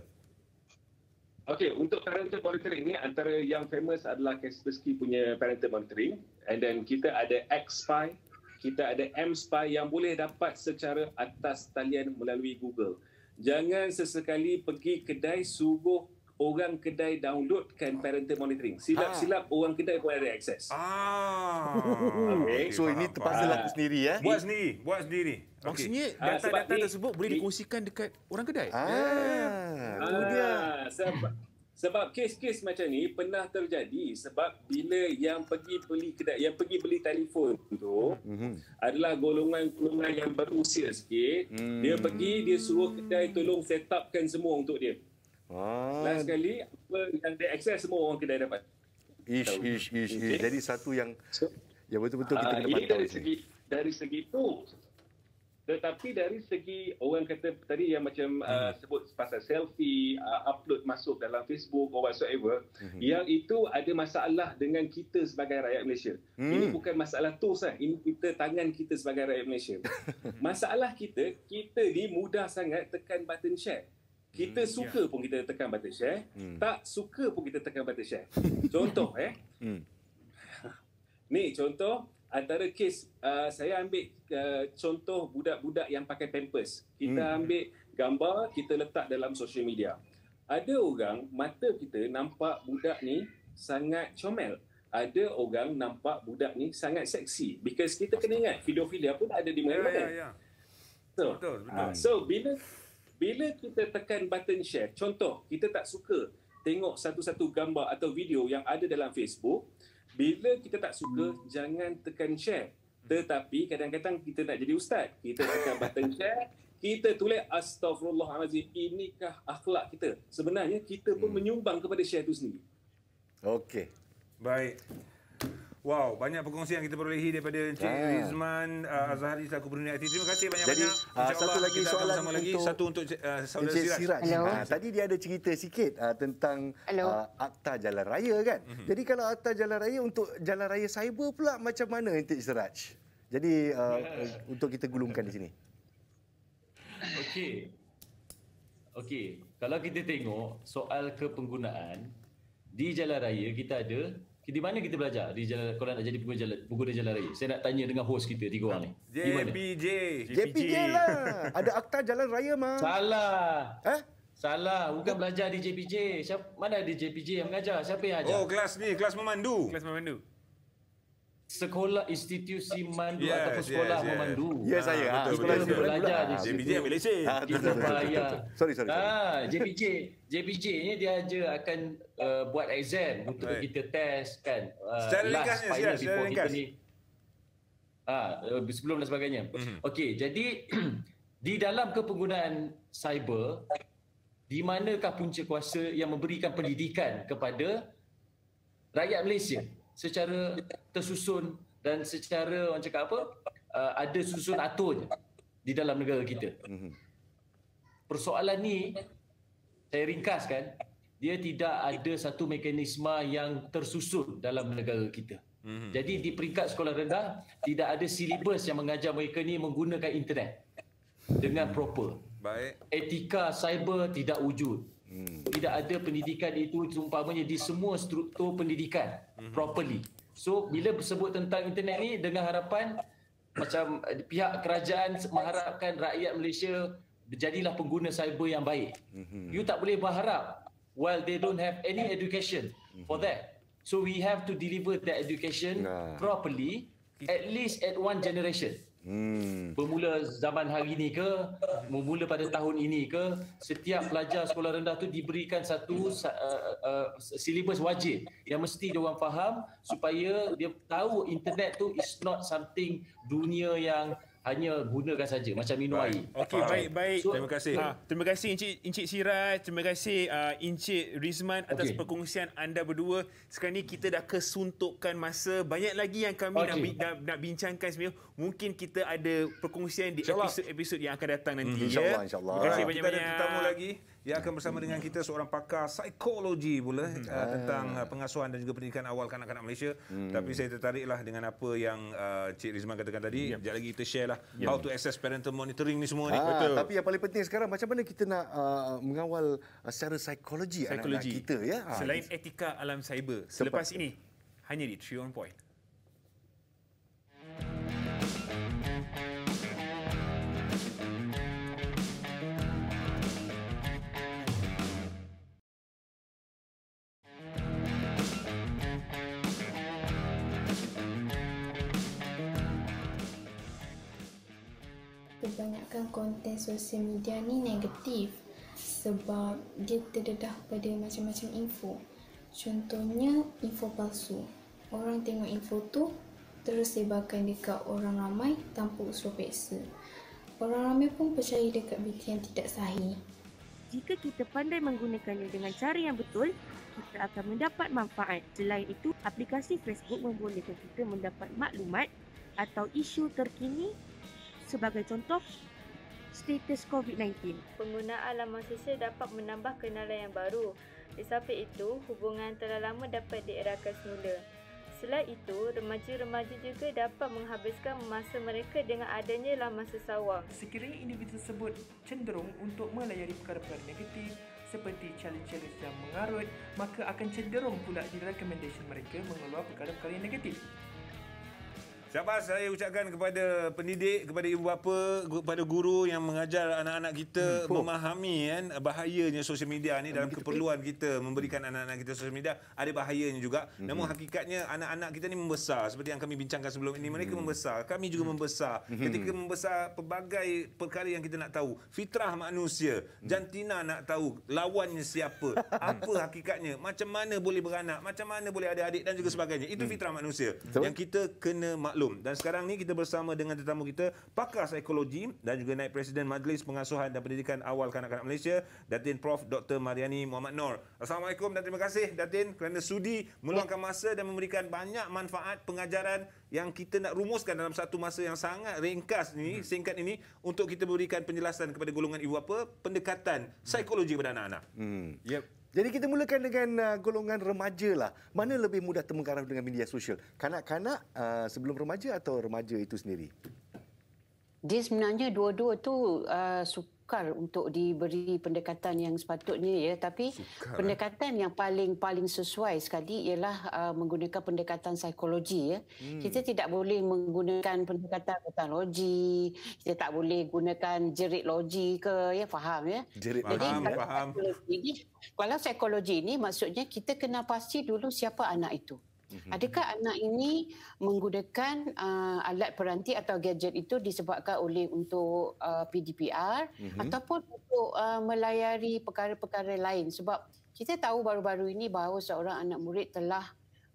Okey, untuk parental monitoring ni antara yang famous adalah Kaspersky punya parental monitoring and then kita ada XSPY kita ada M-Spy yang boleh dapat secara atas talian melalui Google. Jangan sesekali pergi kedai suruh orang kedai downloadkan parental monitoring. Silap-silap ha. Ah. orang kedai pun ada akses. Ah. Okay. So ini terpaksa ha. laku sendiri ya. Buat sendiri, buat sendiri. Maksudnya ah, data-data data tersebut boleh dikongsikan dekat orang kedai. Ah. Ya. Ha. Ha. Sebab sebab kes-kes macam ni pernah terjadi sebab bila yang pergi beli kedai, yang pergi beli telefon tu mm-hmm. adalah golongan-golongan yang berusia sikit. Mm-hmm. Dia pergi, dia suruh kedai tolong set upkan semua untuk dia. Ah. Last sekali, apa yang dia akses semua orang kedai dapat. Ish, ish, ish, Jadi satu yang so, yang betul-betul kita uh, ah, dapat Ini dari segi, dari segi tu, tetapi dari segi orang kata tadi yang macam uh, hmm. sebut pasal selfie uh, upload masuk dalam Facebook or whatsoever mm-hmm. yang itu ada masalah dengan kita sebagai rakyat Malaysia. Mm. Ini bukan masalah tos kan. Lah. Ini kita tangan kita sebagai rakyat Malaysia. masalah kita kita ni mudah sangat tekan button share. Kita mm, suka yeah. pun kita tekan button share, mm. tak suka pun kita tekan button share. contoh eh. Mm. ni contoh antara kes uh, saya ambil uh, contoh budak-budak yang pakai pampers kita hmm. ambil gambar kita letak dalam social media ada orang mata kita nampak budak ni sangat comel ada orang nampak budak ni sangat seksi because kita kena ingat pedofilia pun ada di mana-mana ya, ya, ya. So, betul, betul. Uh, so bila bila kita tekan button share contoh kita tak suka tengok satu-satu gambar atau video yang ada dalam Facebook bila kita tak suka, jangan tekan share. Tetapi kadang-kadang kita nak jadi ustaz. Kita tekan button share, kita tulis astagfirullahalazim. Inikah akhlak kita? Sebenarnya kita pun hmm. menyumbang kepada share itu sendiri. Okey. Baik. Wow, banyak perkongsian kita perolehi daripada Encik yeah. Rizman uh, Azhari selaku Brunei IT. Terima kasih banyak-banyak. Jadi, uh, satu lagi kita soalan sama lagi satu untuk uh, saudara Encik Siraj. Siraj. Hello. Uh, tadi dia ada cerita sikit uh, tentang uh, akta jalan raya kan. Mm-hmm. Jadi kalau akta jalan raya untuk jalan raya cyber pula macam mana Encik Siraj? Jadi uh, yeah. Uh, untuk kita gulungkan di sini. Okey. Okey, kalau kita tengok soal kepenggunaan di jalan raya kita ada di mana kita belajar? Di jalan kau nak jadi pengguna buku di jalan raya. Saya nak tanya dengan host kita tiga orang ni. JPJ. JPJ lah. Ada akta jalan raya mah. Salah. Eh? Salah, bukan oh. belajar di JPJ. Siapa mana di JPJ yang mengajar? Siapa yang ajar? Oh, kelas ni, kelas memandu. Kelas memandu sekolah institusi mandu yes, ataupun sekolah yes, memandu. Ya yes, saya. Ha, betul, sekolah betul, betul, belajar ah, betul, betul. di situ. JPJ ambil lesen. Ha, kita bayar. Sorry, sorry. Ha, JPJ. JPJ ni dia aja akan uh, buat exam untuk kita test kan. Uh, secara ringkasnya. Secara, secara ringkasnya. Ha, sebelum dan sebagainya. Mm-hmm. Okey, jadi di dalam kepenggunaan cyber, di manakah punca kuasa yang memberikan pendidikan kepada rakyat Malaysia? secara tersusun dan secara orang cakap apa uh, ada susun atur di dalam negara kita. Mhm. Persoalan ni saya ringkaskan dia tidak ada satu mekanisme yang tersusun dalam negara kita. Mhm. Jadi di peringkat sekolah rendah tidak ada silibus yang mengajar mereka ni menggunakan internet dengan proper. Baik. Etika cyber tidak wujud. Hmm. Tidak ada pendidikan itu seumpamanya di semua struktur pendidikan mm-hmm. properly. So bila sebut tentang internet ni dengan harapan macam eh, pihak kerajaan mengharapkan rakyat Malaysia jadilah pengguna cyber yang baik. Mm-hmm. You tak boleh berharap while they don't have any education mm-hmm. for mhm. that. So we have to deliver that education nah. properly at least at one generation. Hmm. Bermula zaman hari ini ke, bermula pada tahun ini ke, setiap pelajar sekolah rendah tu diberikan satu uh, uh, silibus wajib yang mesti dia orang faham supaya dia tahu internet tu is not something dunia yang hanya gunakan saja macam minum baik. air. Okey baik baik. So, terima kasih. Ha. Terima kasih Encik Encik Siraj, terima kasih uh, Encik Rizman atas okay. perkongsian anda berdua. Sekarang ni kita dah kesuntukkan masa. Banyak lagi yang kami okay. nak, nak nak bincangkan sebenarnya. Mungkin kita ada perkongsian di episod-episod yang akan datang nanti hmm, insya ya. insya Terima kasih banyak-banyak. Kita ada tetamu lagi yang akan bersama dengan kita seorang pakar psikologi pula hmm. uh, tentang uh, pengasuhan dan juga pendidikan awal kanak-kanak Malaysia. Hmm. Tapi saya tertariklah dengan apa yang uh, Cik Rizman katakan tadi. Yep. Ya. Sekejap lagi kita share lah yep. Ya. how to access parental monitoring ni semua ni. Ha, Betul. Tapi yang paling penting sekarang macam mana kita nak uh, mengawal uh, secara psikologi, psikologi anak-anak kita. ya. Ah, Selain ha. etika alam cyber. Selepas ini, hanya di on Point. menyebabkan konten sosial media ni negatif sebab dia terdedah pada macam-macam info. Contohnya info palsu. Orang tengok info tu terus sebarkan dekat orang ramai tanpa usul peksa. Orang ramai pun percaya dekat berita yang tidak sahih. Jika kita pandai menggunakannya dengan cara yang betul, kita akan mendapat manfaat. Selain itu, aplikasi Facebook membolehkan kita mendapat maklumat atau isu terkini. Sebagai contoh, status COVID-19. Pengguna alamat sosial dapat menambah kenalan yang baru. Di samping itu, hubungan telah lama dapat dierakan semula. Selain itu, remaja-remaja juga dapat menghabiskan masa mereka dengan adanya laman sesawang. Sekiranya individu tersebut cenderung untuk melayari perkara-perkara negatif seperti challenge-challenge yang mengarut, maka akan cenderung pula di rekomendasi mereka mengeluarkan perkara-perkara negatif. Syabas saya ucapkan kepada pendidik, kepada ibu bapa, kepada guru yang mengajar anak-anak kita hmm. memahami kan bahayanya sosial media ni dalam kita keperluan pilih. kita memberikan anak-anak kita sosial media, ada bahayanya juga. Hmm. Namun hakikatnya anak-anak kita ni membesar seperti yang kami bincangkan sebelum ini, mereka hmm. membesar, kami juga hmm. membesar. Hmm. Ketika membesar pelbagai perkara yang kita nak tahu, fitrah manusia, hmm. jantina nak tahu lawannya siapa, hmm. apa hakikatnya, macam mana boleh beranak, macam mana boleh ada adik dan juga hmm. sebagainya. Itu fitrah manusia hmm. yang kita kena mak maklum dan sekarang ni kita bersama dengan tetamu kita pakar psikologi dan juga naik presiden Majlis Pengasuhan dan Pendidikan Awal Kanak-kanak Malaysia Datin Prof Dr Mariani Muhammad Nor. Assalamualaikum dan terima kasih Datin kerana sudi meluangkan masa dan memberikan banyak manfaat pengajaran yang kita nak rumuskan dalam satu masa yang sangat ringkas ni hmm. singkat ini untuk kita berikan penjelasan kepada golongan ibu bapa pendekatan psikologi hmm. pada anak-anak. Hmm. Yep. Jadi kita mulakan dengan uh, golongan remaja lah. Mana lebih mudah temengkaraf dengan media sosial? Kanak-kanak uh, sebelum remaja atau remaja itu sendiri? Dia sebenarnya dua-dua tu uh, sukar untuk diberi pendekatan yang sepatutnya ya tapi sukar. Eh? pendekatan yang paling paling sesuai sekali ialah uh, menggunakan pendekatan psikologi ya hmm. kita tidak boleh menggunakan pendekatan patologi kita tak boleh gunakan jerit logi ke ya faham ya jerit faham, Jadi, faham. kalau psikologi ini maksudnya kita kena pasti dulu siapa anak itu Mhm. Adakah anak ini menggunakan uh, alat peranti atau gadget itu disebabkan oleh untuk uh, PDPR uh-huh. Mhm. ataupun untuk uh, melayari perkara-perkara lain sebab kita tahu baru-baru ini bahawa seorang anak murid telah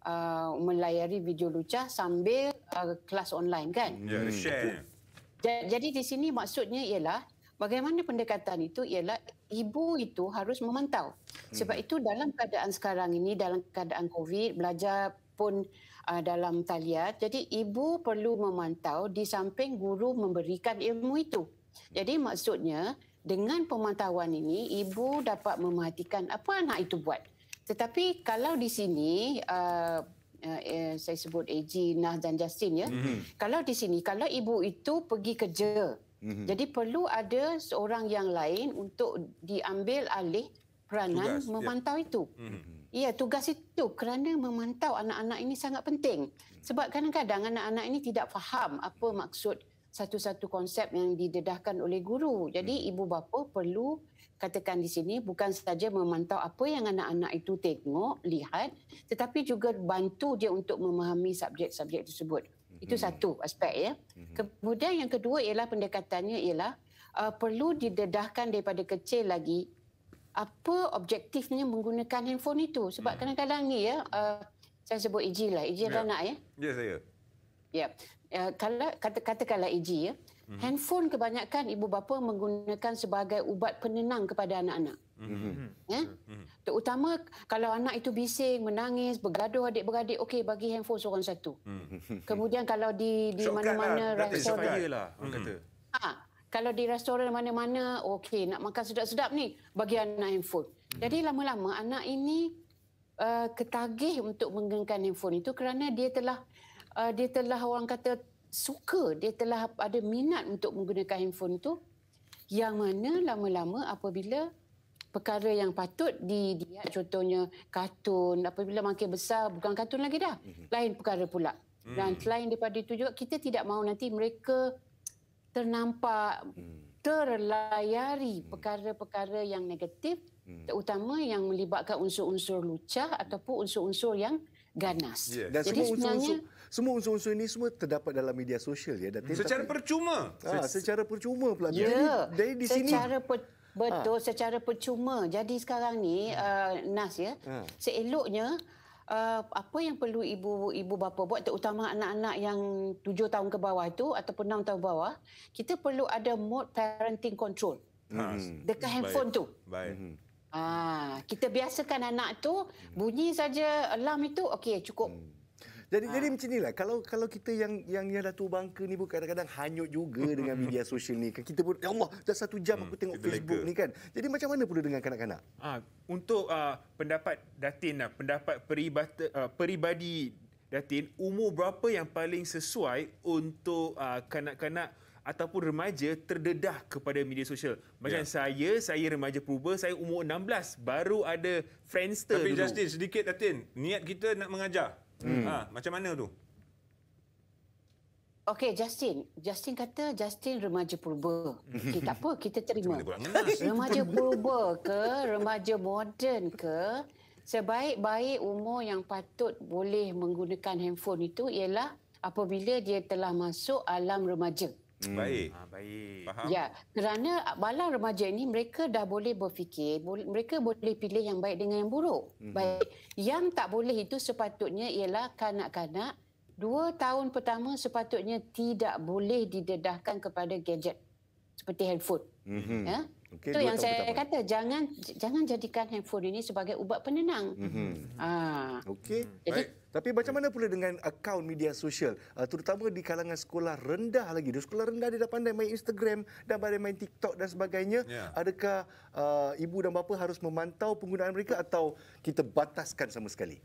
uh, melayari video lucah sambil uh, kelas online kan. Ya, hmm. share. Jadi di sini maksudnya ialah bagaimana pendekatan itu ialah ibu itu harus memantau. Hmm. Sebab itu dalam keadaan sekarang ini dalam keadaan Covid belajar ataupun uh, dalam talian. Jadi ibu perlu memantau di samping guru memberikan ilmu itu. Jadi maksudnya dengan pemantauan ini ibu dapat memerhatikan apa anak itu buat. Tetapi kalau di sini uh, uh eh, saya sebut AG Nah dan Justin ya. Mm-hmm. Kalau di sini kalau ibu itu pergi kerja. Mm-hmm. Jadi perlu ada seorang yang lain untuk diambil alih peranan Tugas. Ya. memantau yeah. itu. Mm-hmm. Ya, tugas itu kerana memantau anak-anak ini sangat penting. Sebab kadang-kadang anak-anak ini tidak faham apa maksud satu-satu konsep yang didedahkan oleh guru. Jadi hmm. ibu bapa perlu katakan di sini bukan saja memantau apa yang anak-anak itu tengok, lihat, tetapi juga bantu dia untuk memahami subjek-subjek tersebut. Itu hmm. satu aspek ya. Hmm. Kemudian yang kedua ialah pendekatannya ialah uh, perlu didedahkan daripada kecil lagi apa objektifnya menggunakan handphone itu. Sebab hmm. kadang-kadang ni ya, uh, saya sebut Iji e lah. Iji e yeah. anak ya. ya. Ya, yeah, saya. Ya. Yeah. Uh, kalau kata katakanlah Iji e ya. hmm Handphone kebanyakan ibu bapa menggunakan sebagai ubat penenang kepada anak-anak. Mm-hmm. Ya. Yeah? Mm-hmm. Hmm. Terutama kalau anak itu bising, menangis, bergaduh adik-beradik, okey bagi handphone seorang satu. Mm-hmm. Kemudian kalau di di kan lah. mana-mana kan? lah. rasa dia lah mm-hmm. Ha kalau di restoran mana-mana, okey, nak makan sedap-sedap ni, bagi anak handphone. Hmm. Jadi lama-lama anak ini uh, ketagih untuk menggunakan handphone itu kerana dia telah uh, dia telah orang kata suka, dia telah ada minat untuk menggunakan handphone itu. Yang mana lama-lama apabila perkara yang patut di dia contohnya kartun apabila makin besar bukan kartun lagi dah hmm. lain perkara pula dan hmm. selain daripada itu juga kita tidak mahu nanti mereka ternampak hmm. terlayari hmm. perkara-perkara yang negatif hmm. terutama yang melibatkan unsur-unsur lucah ataupun unsur-unsur yang ganas. Yeah. Dan Jadi semua sebenarnya unsur-unsur, semua unsur-unsur ini semua terdapat dalam media sosial ya. Dan secara tapi, percuma. Ha, secara percuma pula. Yeah. Jadi dari di sini secara per, betul ha. secara percuma. Jadi sekarang ni uh, Nas ya. Ha. Seeloknya uh, apa yang perlu ibu ibu bapa buat terutama anak-anak yang tujuh tahun ke bawah itu ataupun 6 tahun ke bawah kita perlu ada mode parenting control hmm. dekat hmm. handphone Baik. tu Baik. Hmm. Ah, kita biasakan anak tu bunyi saja alarm itu okey cukup hmm. Jadi ha. jadi macam inilah kalau kalau kita yang yang yang Datuk Bangka ni pun kadang-kadang hanyut juga dengan media sosial ni. Kan kita pun ya Allah dah satu jam hmm, aku tengok Facebook leka. ni kan. Jadi macam mana pula dengan kanak-kanak? Ha, untuk uh, pendapat Datin lah, pendapat peribata, uh, peribadi Datin, umur berapa yang paling sesuai untuk uh, kanak-kanak ataupun remaja terdedah kepada media sosial. Macam yeah. saya, saya remaja puber, saya umur 16 baru ada Friendster Tapi dulu. Tapi Justin, sedikit Datin, niat kita nak mengajar. Hmm. Ha, macam mana tu? Okey, Justin. Justin kata Justin remaja purba. Okay, tak apa, kita terima. Remaja purba ke, remaja moden ke, sebaik-baik umur yang patut boleh menggunakan handphone itu ialah apabila dia telah masuk alam remaja. Hmm. Hmm. Baik. Ha, baik. Faham? Ya, kerana bala remaja ini mereka dah boleh berfikir, mereka boleh pilih yang baik dengan yang buruk. Hmm. Baik. Yang tak boleh itu sepatutnya ialah kanak-kanak dua tahun pertama sepatutnya tidak boleh didedahkan kepada gadget seperti handphone. Hmm. Ya? Okay, itu yang saya pertama. kata jangan jangan jadikan handphone ini sebagai ubat penenang. Mm-hmm. Ah. Okey. Hmm. Jadi tapi macam mana pula dengan akaun media sosial? Uh, terutama di kalangan sekolah rendah lagi. Di sekolah rendah dia dah pandai main Instagram, dah pandai main TikTok dan sebagainya. Yeah. Adakah uh, ibu dan bapa harus memantau penggunaan mereka atau kita bataskan sama sekali?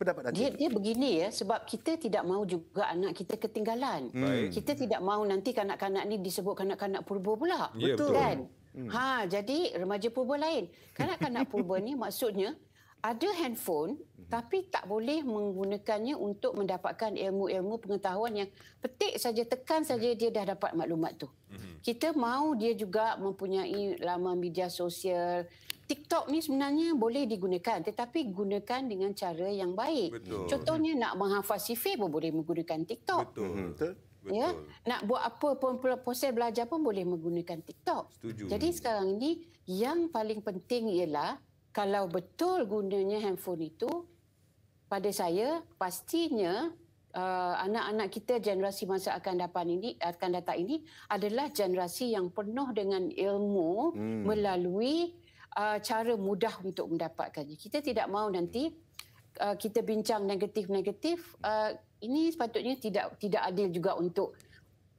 Pendapat dia, dia begini ya sebab kita tidak mahu juga anak kita ketinggalan. Hmm. Baik. Kita tidak mahu nanti kanak-kanak ni disebut kanak-kanak purba pula. Yeah, betul. betul. Kan? Hmm. Ha, jadi remaja purba lain. Kanak-kanak purba ni maksudnya ada handphone hmm. tapi tak boleh menggunakannya untuk mendapatkan ilmu-ilmu pengetahuan yang petik saja tekan saja hmm. dia dah dapat maklumat tu. Hmm. Kita mahu dia juga mempunyai laman media sosial. TikTok ni sebenarnya boleh digunakan tetapi gunakan dengan cara yang baik. Betul. Contohnya hmm. nak menghafaz sifir pun boleh menggunakan TikTok. Betul. Hmm. Betul. Ya, betul. Ya, nak buat apa pun proses belajar pun boleh menggunakan TikTok. Setuju. Jadi sekarang ini yang paling penting ialah kalau betul gunanya handphone itu pada saya pastinya uh, anak-anak kita generasi masa akan datang ini akan datang ini adalah generasi yang penuh dengan ilmu hmm. melalui uh, cara mudah untuk mendapatkannya. Kita tidak mahu nanti uh, kita bincang negatif-negatif uh, ini sepatutnya tidak tidak adil juga untuk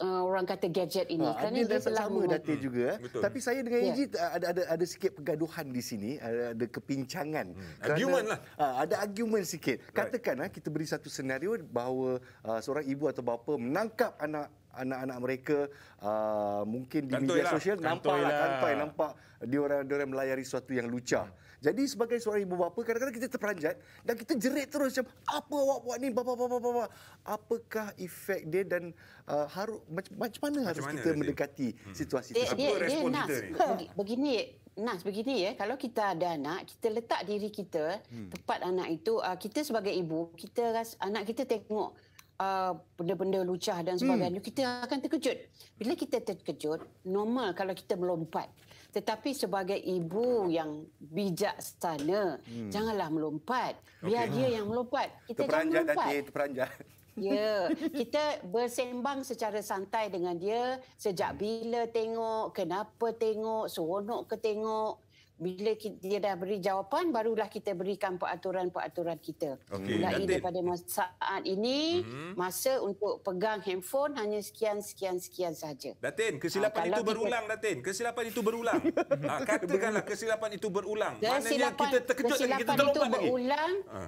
uh, orang kata gadget ini ha, kerana dia telah sama data hmm. juga Betul. tapi saya dengan ya. Eji yeah. ada ada ada sikit pergaduhan di sini ada, ada kepincangan hmm. argument lah uh, ada argument sikit katakan right. uh, ah, kita beri satu senario bahawa uh, seorang ibu atau bapa menangkap anak anak-anak mereka uh, mungkin di kantoi media lah. sosial kantoi nampak lah, lah. nampak dia orang-orang melayari sesuatu yang lucah hmm. Jadi sebagai seorang ibu bapa kadang-kadang kita terperanjat dan kita jerit terus macam apa awak buat ni bapa bapa bapa. Apakah efek dia dan uh, harus macam mana macam harus mana kita mendekati hmm. situasi dia, tersebut dia, respon kita ni. Begini Nas begini ya kalau kita ada anak kita letak diri kita hmm. tepat anak itu uh, kita sebagai ibu kita ras anak kita tengok uh, benda-benda lucah dan hmm. sebagainya hmm. kita akan terkejut bila kita terkejut normal kalau kita melompat tetapi sebagai ibu yang bijaksana, hmm. janganlah melompat. Biar okay. dia yang melompat. Kita itu jangan melompat. Itu peranjat Ya, kita bersembang secara santai dengan dia. Sejak bila tengok, kenapa tengok, seronok ke tengok bila dia dah beri jawapan barulah kita berikan peraturan-peraturan kita. Mulai okay, daripada masa saat ini mm-hmm. masa untuk pegang handphone hanya sekian sekian sekian saja. Datin, ah, kesilapan ha, itu kita... berulang Datin. Kesilapan itu berulang. ha, katakanlah kesilapan itu berulang. Kesilapan, Maknanya kita terkejut kesilapan lagi kita itu Berulang, ha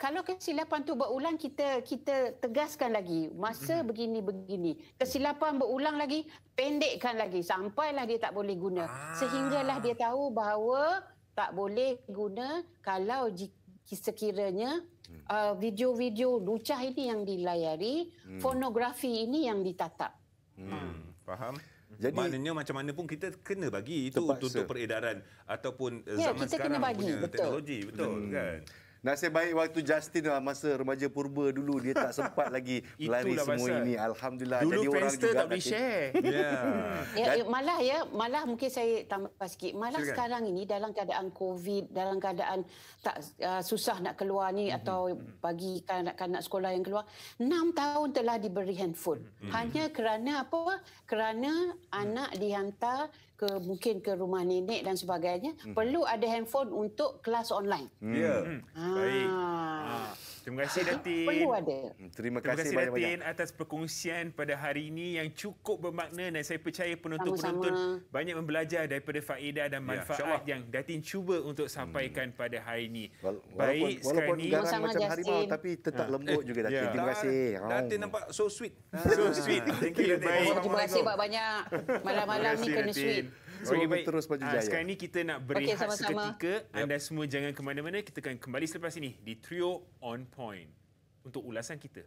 kalau kesilapan tu berulang kita kita tegaskan lagi masa mm-hmm. begini begini kesilapan berulang lagi pendekkan lagi sampailah dia tak boleh guna ah. sehinggalah dia tahu bahawa tak boleh guna kalau sekiranya mm. uh, video-video lucah ini yang dilayari mm. fonografi ini yang ditatap mm. faham hmm. jadi maknanya macam mana pun kita kena bagi itu untuk peredaran ataupun eh, ya, zaman sekarang kena punya betul. teknologi betul mm. kan Nasib baik waktu Justin lah masa remaja purba dulu dia tak sempat lagi lari semua pasal. ini. Alhamdulillah. Dulu Jadi orang juga tak boleh share. Yeah. Ya, ya, malah ya, malah mungkin saya tambah sikit. Malah Silakan. sekarang ini dalam keadaan COVID, dalam keadaan tak uh, susah nak keluar ni mm-hmm. atau mhm. bagi kanak-kanak sekolah yang keluar. 6 tahun telah diberi handphone. Mm-hmm. Hanya kerana apa? Kerana mm-hmm. anak dihantar ke mungkin ke rumah nenek dan sebagainya hmm. perlu ada handphone untuk kelas online. Ya. Yeah. Hmm. Ah. Baik. Ha. Terima kasih Datin. Perlu ada. Hmm, terima kasih, kasih banyak-banyak. Datin atas perkongsian pada hari ini yang cukup bermakna dan saya percaya penonton-penonton banyak mempelajari daripada faedah dan ya, manfaat ya, yang Datin cuba untuk hmm. sampaikan hmm. pada hari ini. Walaupun, Baik walaupun sekarang ini. macam harimau tapi tetap ha. lembut juga Datin. Ya. Terima kasih. Ha. Datin nampak so sweet. So sweet. Thank you. Terima kasih banyak-banyak. Malam-malam ni kena sweet. Semoga okay, baik. terus maju ah, jaya. sekarang ini kita nak berehat okay, seketika. Anda semua jangan ke mana-mana. Kita akan kembali selepas ini di Trio On Point. Untuk ulasan kita.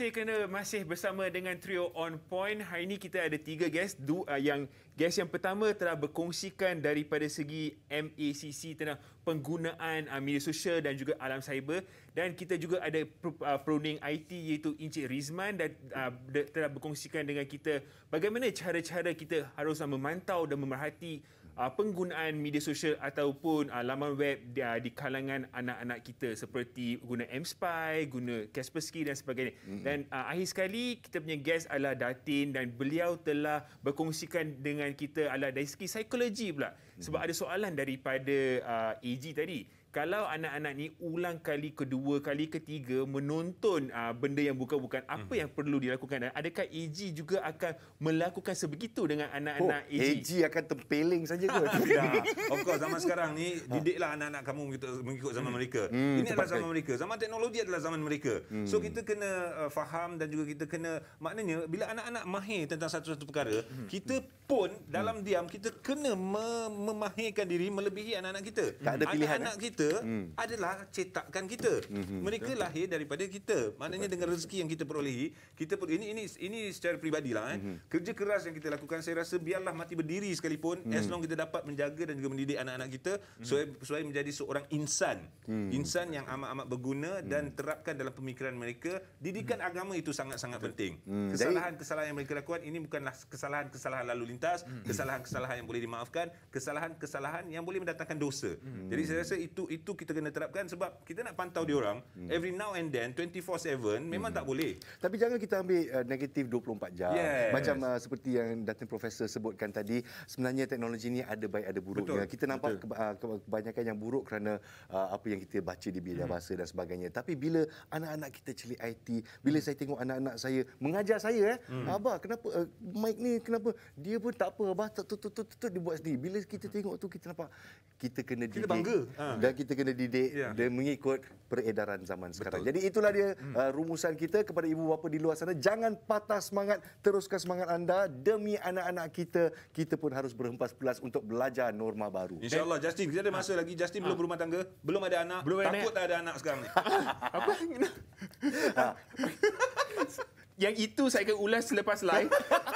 masih kena masih bersama dengan Trio On Point. Hari ini kita ada tiga guest dua uh, yang guest yang pertama telah berkongsikan daripada segi MACC tentang penggunaan uh, media sosial dan juga alam cyber dan kita juga ada uh, pruning IT iaitu Encik Rizman dan uh, telah berkongsikan dengan kita bagaimana cara-cara kita haruslah memantau dan memerhati uh, penggunaan media sosial ataupun uh, laman web di, uh, di kalangan anak-anak kita seperti guna M-Spy, guna Kaspersky dan sebagainya. Mm-hmm. Dan uh, akhir sekali kita punya guest adalah Datin dan beliau telah berkongsikan dengan kita adalah dari segi psikologi pula. Mm-hmm. Sebab ada soalan daripada uh, AG tadi kalau anak-anak ni ulang kali kedua kali ketiga menonton uh, benda yang bukan-bukan apa mm-hmm. yang perlu dilakukan ah, adakah AG juga akan melakukan sebegitu dengan anak-anak oh, AG AG akan tempeling saja ke tidak of course zaman sekarang ni ha. didiklah anak-anak kamu mengikut zaman hmm. mereka mm, ini adalah zaman mereka zaman teknologi adalah zaman mereka mm. so hmm. kita kena uh, faham dan juga kita kena maknanya bila anak-anak mahir tentang satu-satu perkara mm. kita pun hmm. dalam diam kita kena memahirkan diri melebihi anak-anak kita. Tak ada pilihan. Anak-anak eh? kita hmm. adalah cetakan kita. Hmm. Mereka Betul. lahir daripada kita. Maknanya Betul. dengan rezeki yang kita perolehi, kita per- ini ini ini secara peribadilah eh. Hmm. Kerja keras yang kita lakukan saya rasa biarlah mati berdiri sekalipun hmm. as long kita dapat menjaga dan juga mendidik anak-anak kita hmm. supaya supaya menjadi seorang insan. Hmm. Insan yang amat-amat berguna hmm. dan terapkan dalam pemikiran mereka, didikan hmm. agama itu sangat-sangat penting. Hmm. Kesalahan-kesalahan yang mereka lakukan ini bukanlah kesalahan-kesalahan lalu lintas lintas, hmm. kesalahan-kesalahan yang boleh dimaafkan, kesalahan-kesalahan yang boleh mendatangkan dosa. Hmm. Jadi saya rasa itu itu kita kena terapkan sebab kita nak pantau dia orang hmm. every now and then 24/7 memang hmm. tak boleh. Tapi jangan kita ambil uh, negatif 24 jam. Yes. Macam uh, seperti yang Datin Profesor sebutkan tadi, sebenarnya teknologi ni ada baik ada buruknya. Betul. Kita nampak Betul. Uh, kebanyakan yang buruk kerana uh, apa yang kita baca di media hmm. bahasa dan sebagainya. Tapi bila anak-anak kita celik IT, bila hmm. saya tengok anak-anak saya mengajar saya eh, hmm. abah kenapa uh, mic ni kenapa dia pun pun tak apa abah tak tutut tutut tu, dia sendiri bila kita tengok tu kita nampak kita kena didik kita bangga. Ha. dan kita kena didik yeah. dan mengikut peredaran zaman sekarang Betul. jadi itulah dia hmm. uh, rumusan kita kepada ibu bapa di luar sana jangan patah semangat teruskan semangat anda demi anak-anak kita kita pun harus berhempas pelas untuk belajar norma baru insyaallah eh. Justin kita ada masa ha. lagi Justin ha. belum berumah tangga belum ada anak belum takut ada tak ada anak sekarang ni apa ha. yang itu saya akan ulas selepas live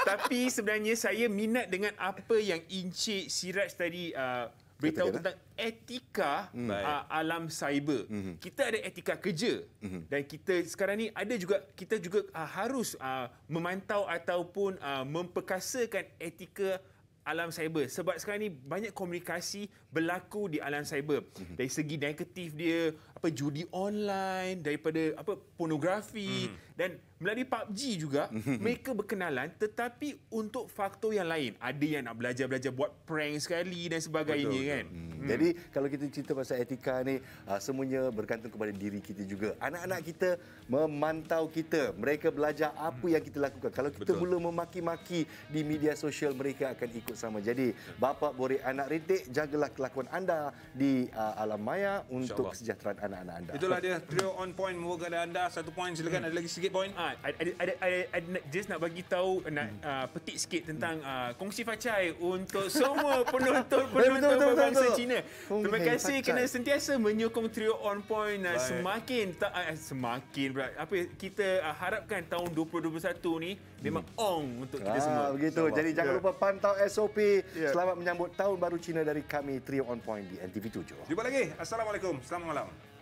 tapi sebenarnya saya minat dengan apa yang Encik Siraj tadi uh, beritahu Kata-kata. tentang etika hmm. uh, alam cyber. Hmm. Kita ada etika kerja hmm. dan kita sekarang ni ada juga kita juga uh, harus uh, memantau ataupun uh, memperkasakan etika alam cyber sebab sekarang ni banyak komunikasi berlaku di alam cyber hmm. dari segi negatif dia apa judi online daripada apa pornografi hmm dan melalui PUBG juga mhm. mereka berkenalan tetapi untuk faktor yang lain ada yang nak belajar-belajar buat prank sekali dan sebagainya betul, kan betul. Hmm. hmm. jadi kalau kita cerita pasal etika ni ah, semuanya bergantung kepada diri kita juga anak-anak kita memantau kita mereka belajar apa yang kita lakukan kalau kita betul. mula memaki-maki di media sosial mereka akan ikut sama jadi bapa boleh anak retik jagalah kelakuan anda di uh, alam maya untuk kesejahteraan anak-anak anda itulah dia trio on point moga ada anda satu point silakan hmm. ada lagi sikit sikit poin. Ah, ada, ada, ada, ada, ada, just nak bagi tahu nak hmm. uh, petik sikit tentang hmm. uh, kongsi facai untuk semua penonton-penonton bangsa Cina. Terima kasih kerana sentiasa menyokong Trio On Point uh, semakin ta, uh, semakin berat. apa kita uh, harapkan tahun 2021 ni memang hmm. ong untuk kita ah, semua. begitu. So, Jadi jangan ya. lupa pantau SOP. Yeah. Selamat menyambut tahun baru Cina dari kami Trio On Point di NTV7. Jumpa lagi. Assalamualaikum. Selamat malam.